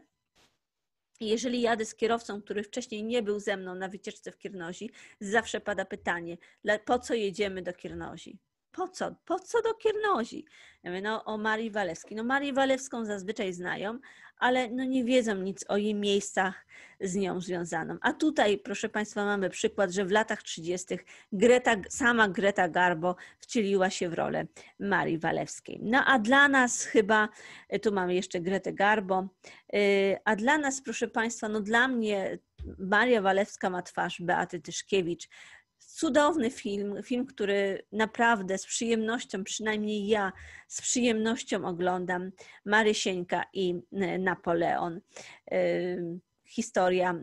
jeżeli jadę z kierowcą, który wcześniej nie był ze mną na wycieczce w Kiernozi, zawsze pada pytanie, po co jedziemy do Kiernozi? po co? Po co do Kiernozi? Ja mówię, no o Marii Walewskiej. No Marii Walewską zazwyczaj znają, ale no nie wiedzą nic o jej miejscach z nią związaną. A tutaj, proszę Państwa, mamy przykład, że w latach 30. Greta, sama Greta Garbo wcieliła się w rolę Marii Walewskiej. No a dla nas chyba, e, tu mamy jeszcze Gretę Garbo, e, a dla nas, proszę Państwa, no dla mnie Maria Walewska ma twarz Beaty Tyszkiewicz, cudowny film, film, który naprawdę z przyjemnością, przynajmniej ja z przyjemnością oglądam, Marysieńka i y, Napoleon. Y, historia,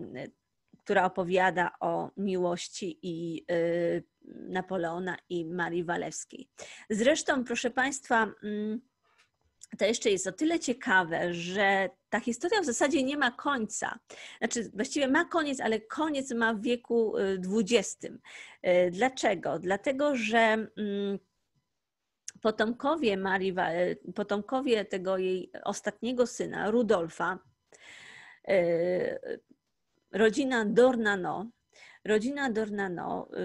która opowiada o miłości i y, Napoleona i Marii Walewskiej. Zresztą, proszę Państwa, mm, to jeszcze jest o tyle ciekawe, że ta historia w zasadzie nie ma końca. Znaczy, właściwie ma koniec, ale koniec ma w wieku XX. Y, y, dlaczego? Dlatego, że mm, potomkowie, Marii, y, potomkowie tego jej ostatniego syna, Rudolfa, rodzina Dornano, Rodzina Dornano, y,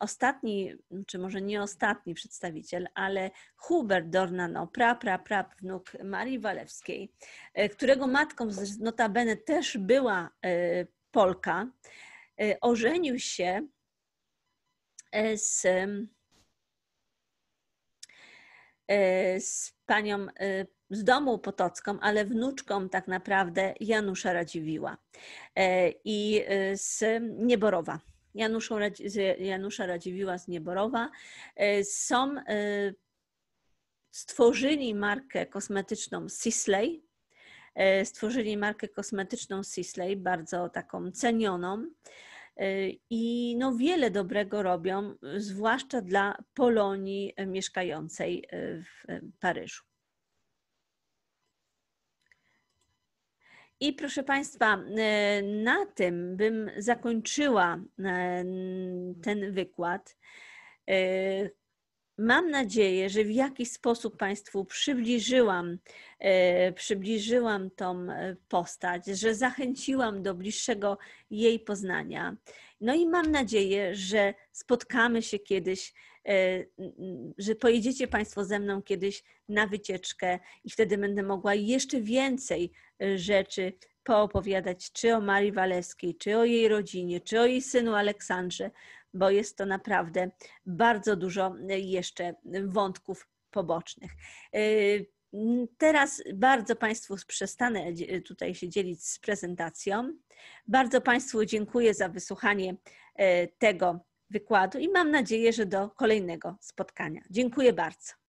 ostatni, czy może nie ostatni przedstawiciel, ale Hubert Dornano, pra, pra, pra wnuk Marii Walewskiej, y, którego matką notabene też była y, Polka, ożenił się z, z panią z domu potocką, ale wnuczką tak naprawdę Janusza Radziwiła e, i e, z Nieborowa. Janusza, Janusza Radziwiła z Nieborowa e, są stworzyli markę kosmetyczną Sisley. Stworzyli markę kosmetyczną Sisley, bardzo taką cenioną. I no wiele dobrego robią, zwłaszcza dla Polonii mieszkającej w Paryżu. I proszę Państwa, e, na tym bym zakończyła e, ten wykład. E, mam nadzieję, że w jakiś sposób Państwu przybliżyłam, przybliżyłam tą postać, że zachęciłam do bliższego jej poznania. No i mam nadzieję, że spotkamy się kiedyś, e, że pojedziecie Państwo ze mną kiedyś na wycieczkę i wtedy będę mogła jeszcze więcej e, rzeczy poopowiadać, czy o Marii Walewskiej, czy o jej rodzinie, czy o jej synu Aleksandrze, bo jest to naprawdę bardzo dużo e, jeszcze wątków pobocznych. Mm, teraz bardzo Państwu przestanę tutaj się dzielić z prezentacją. Bardzo Państwu dziękuję za wysłuchanie e, tego wykładu i mam nadzieję, że do kolejnego spotkania. Dziękuję bardzo.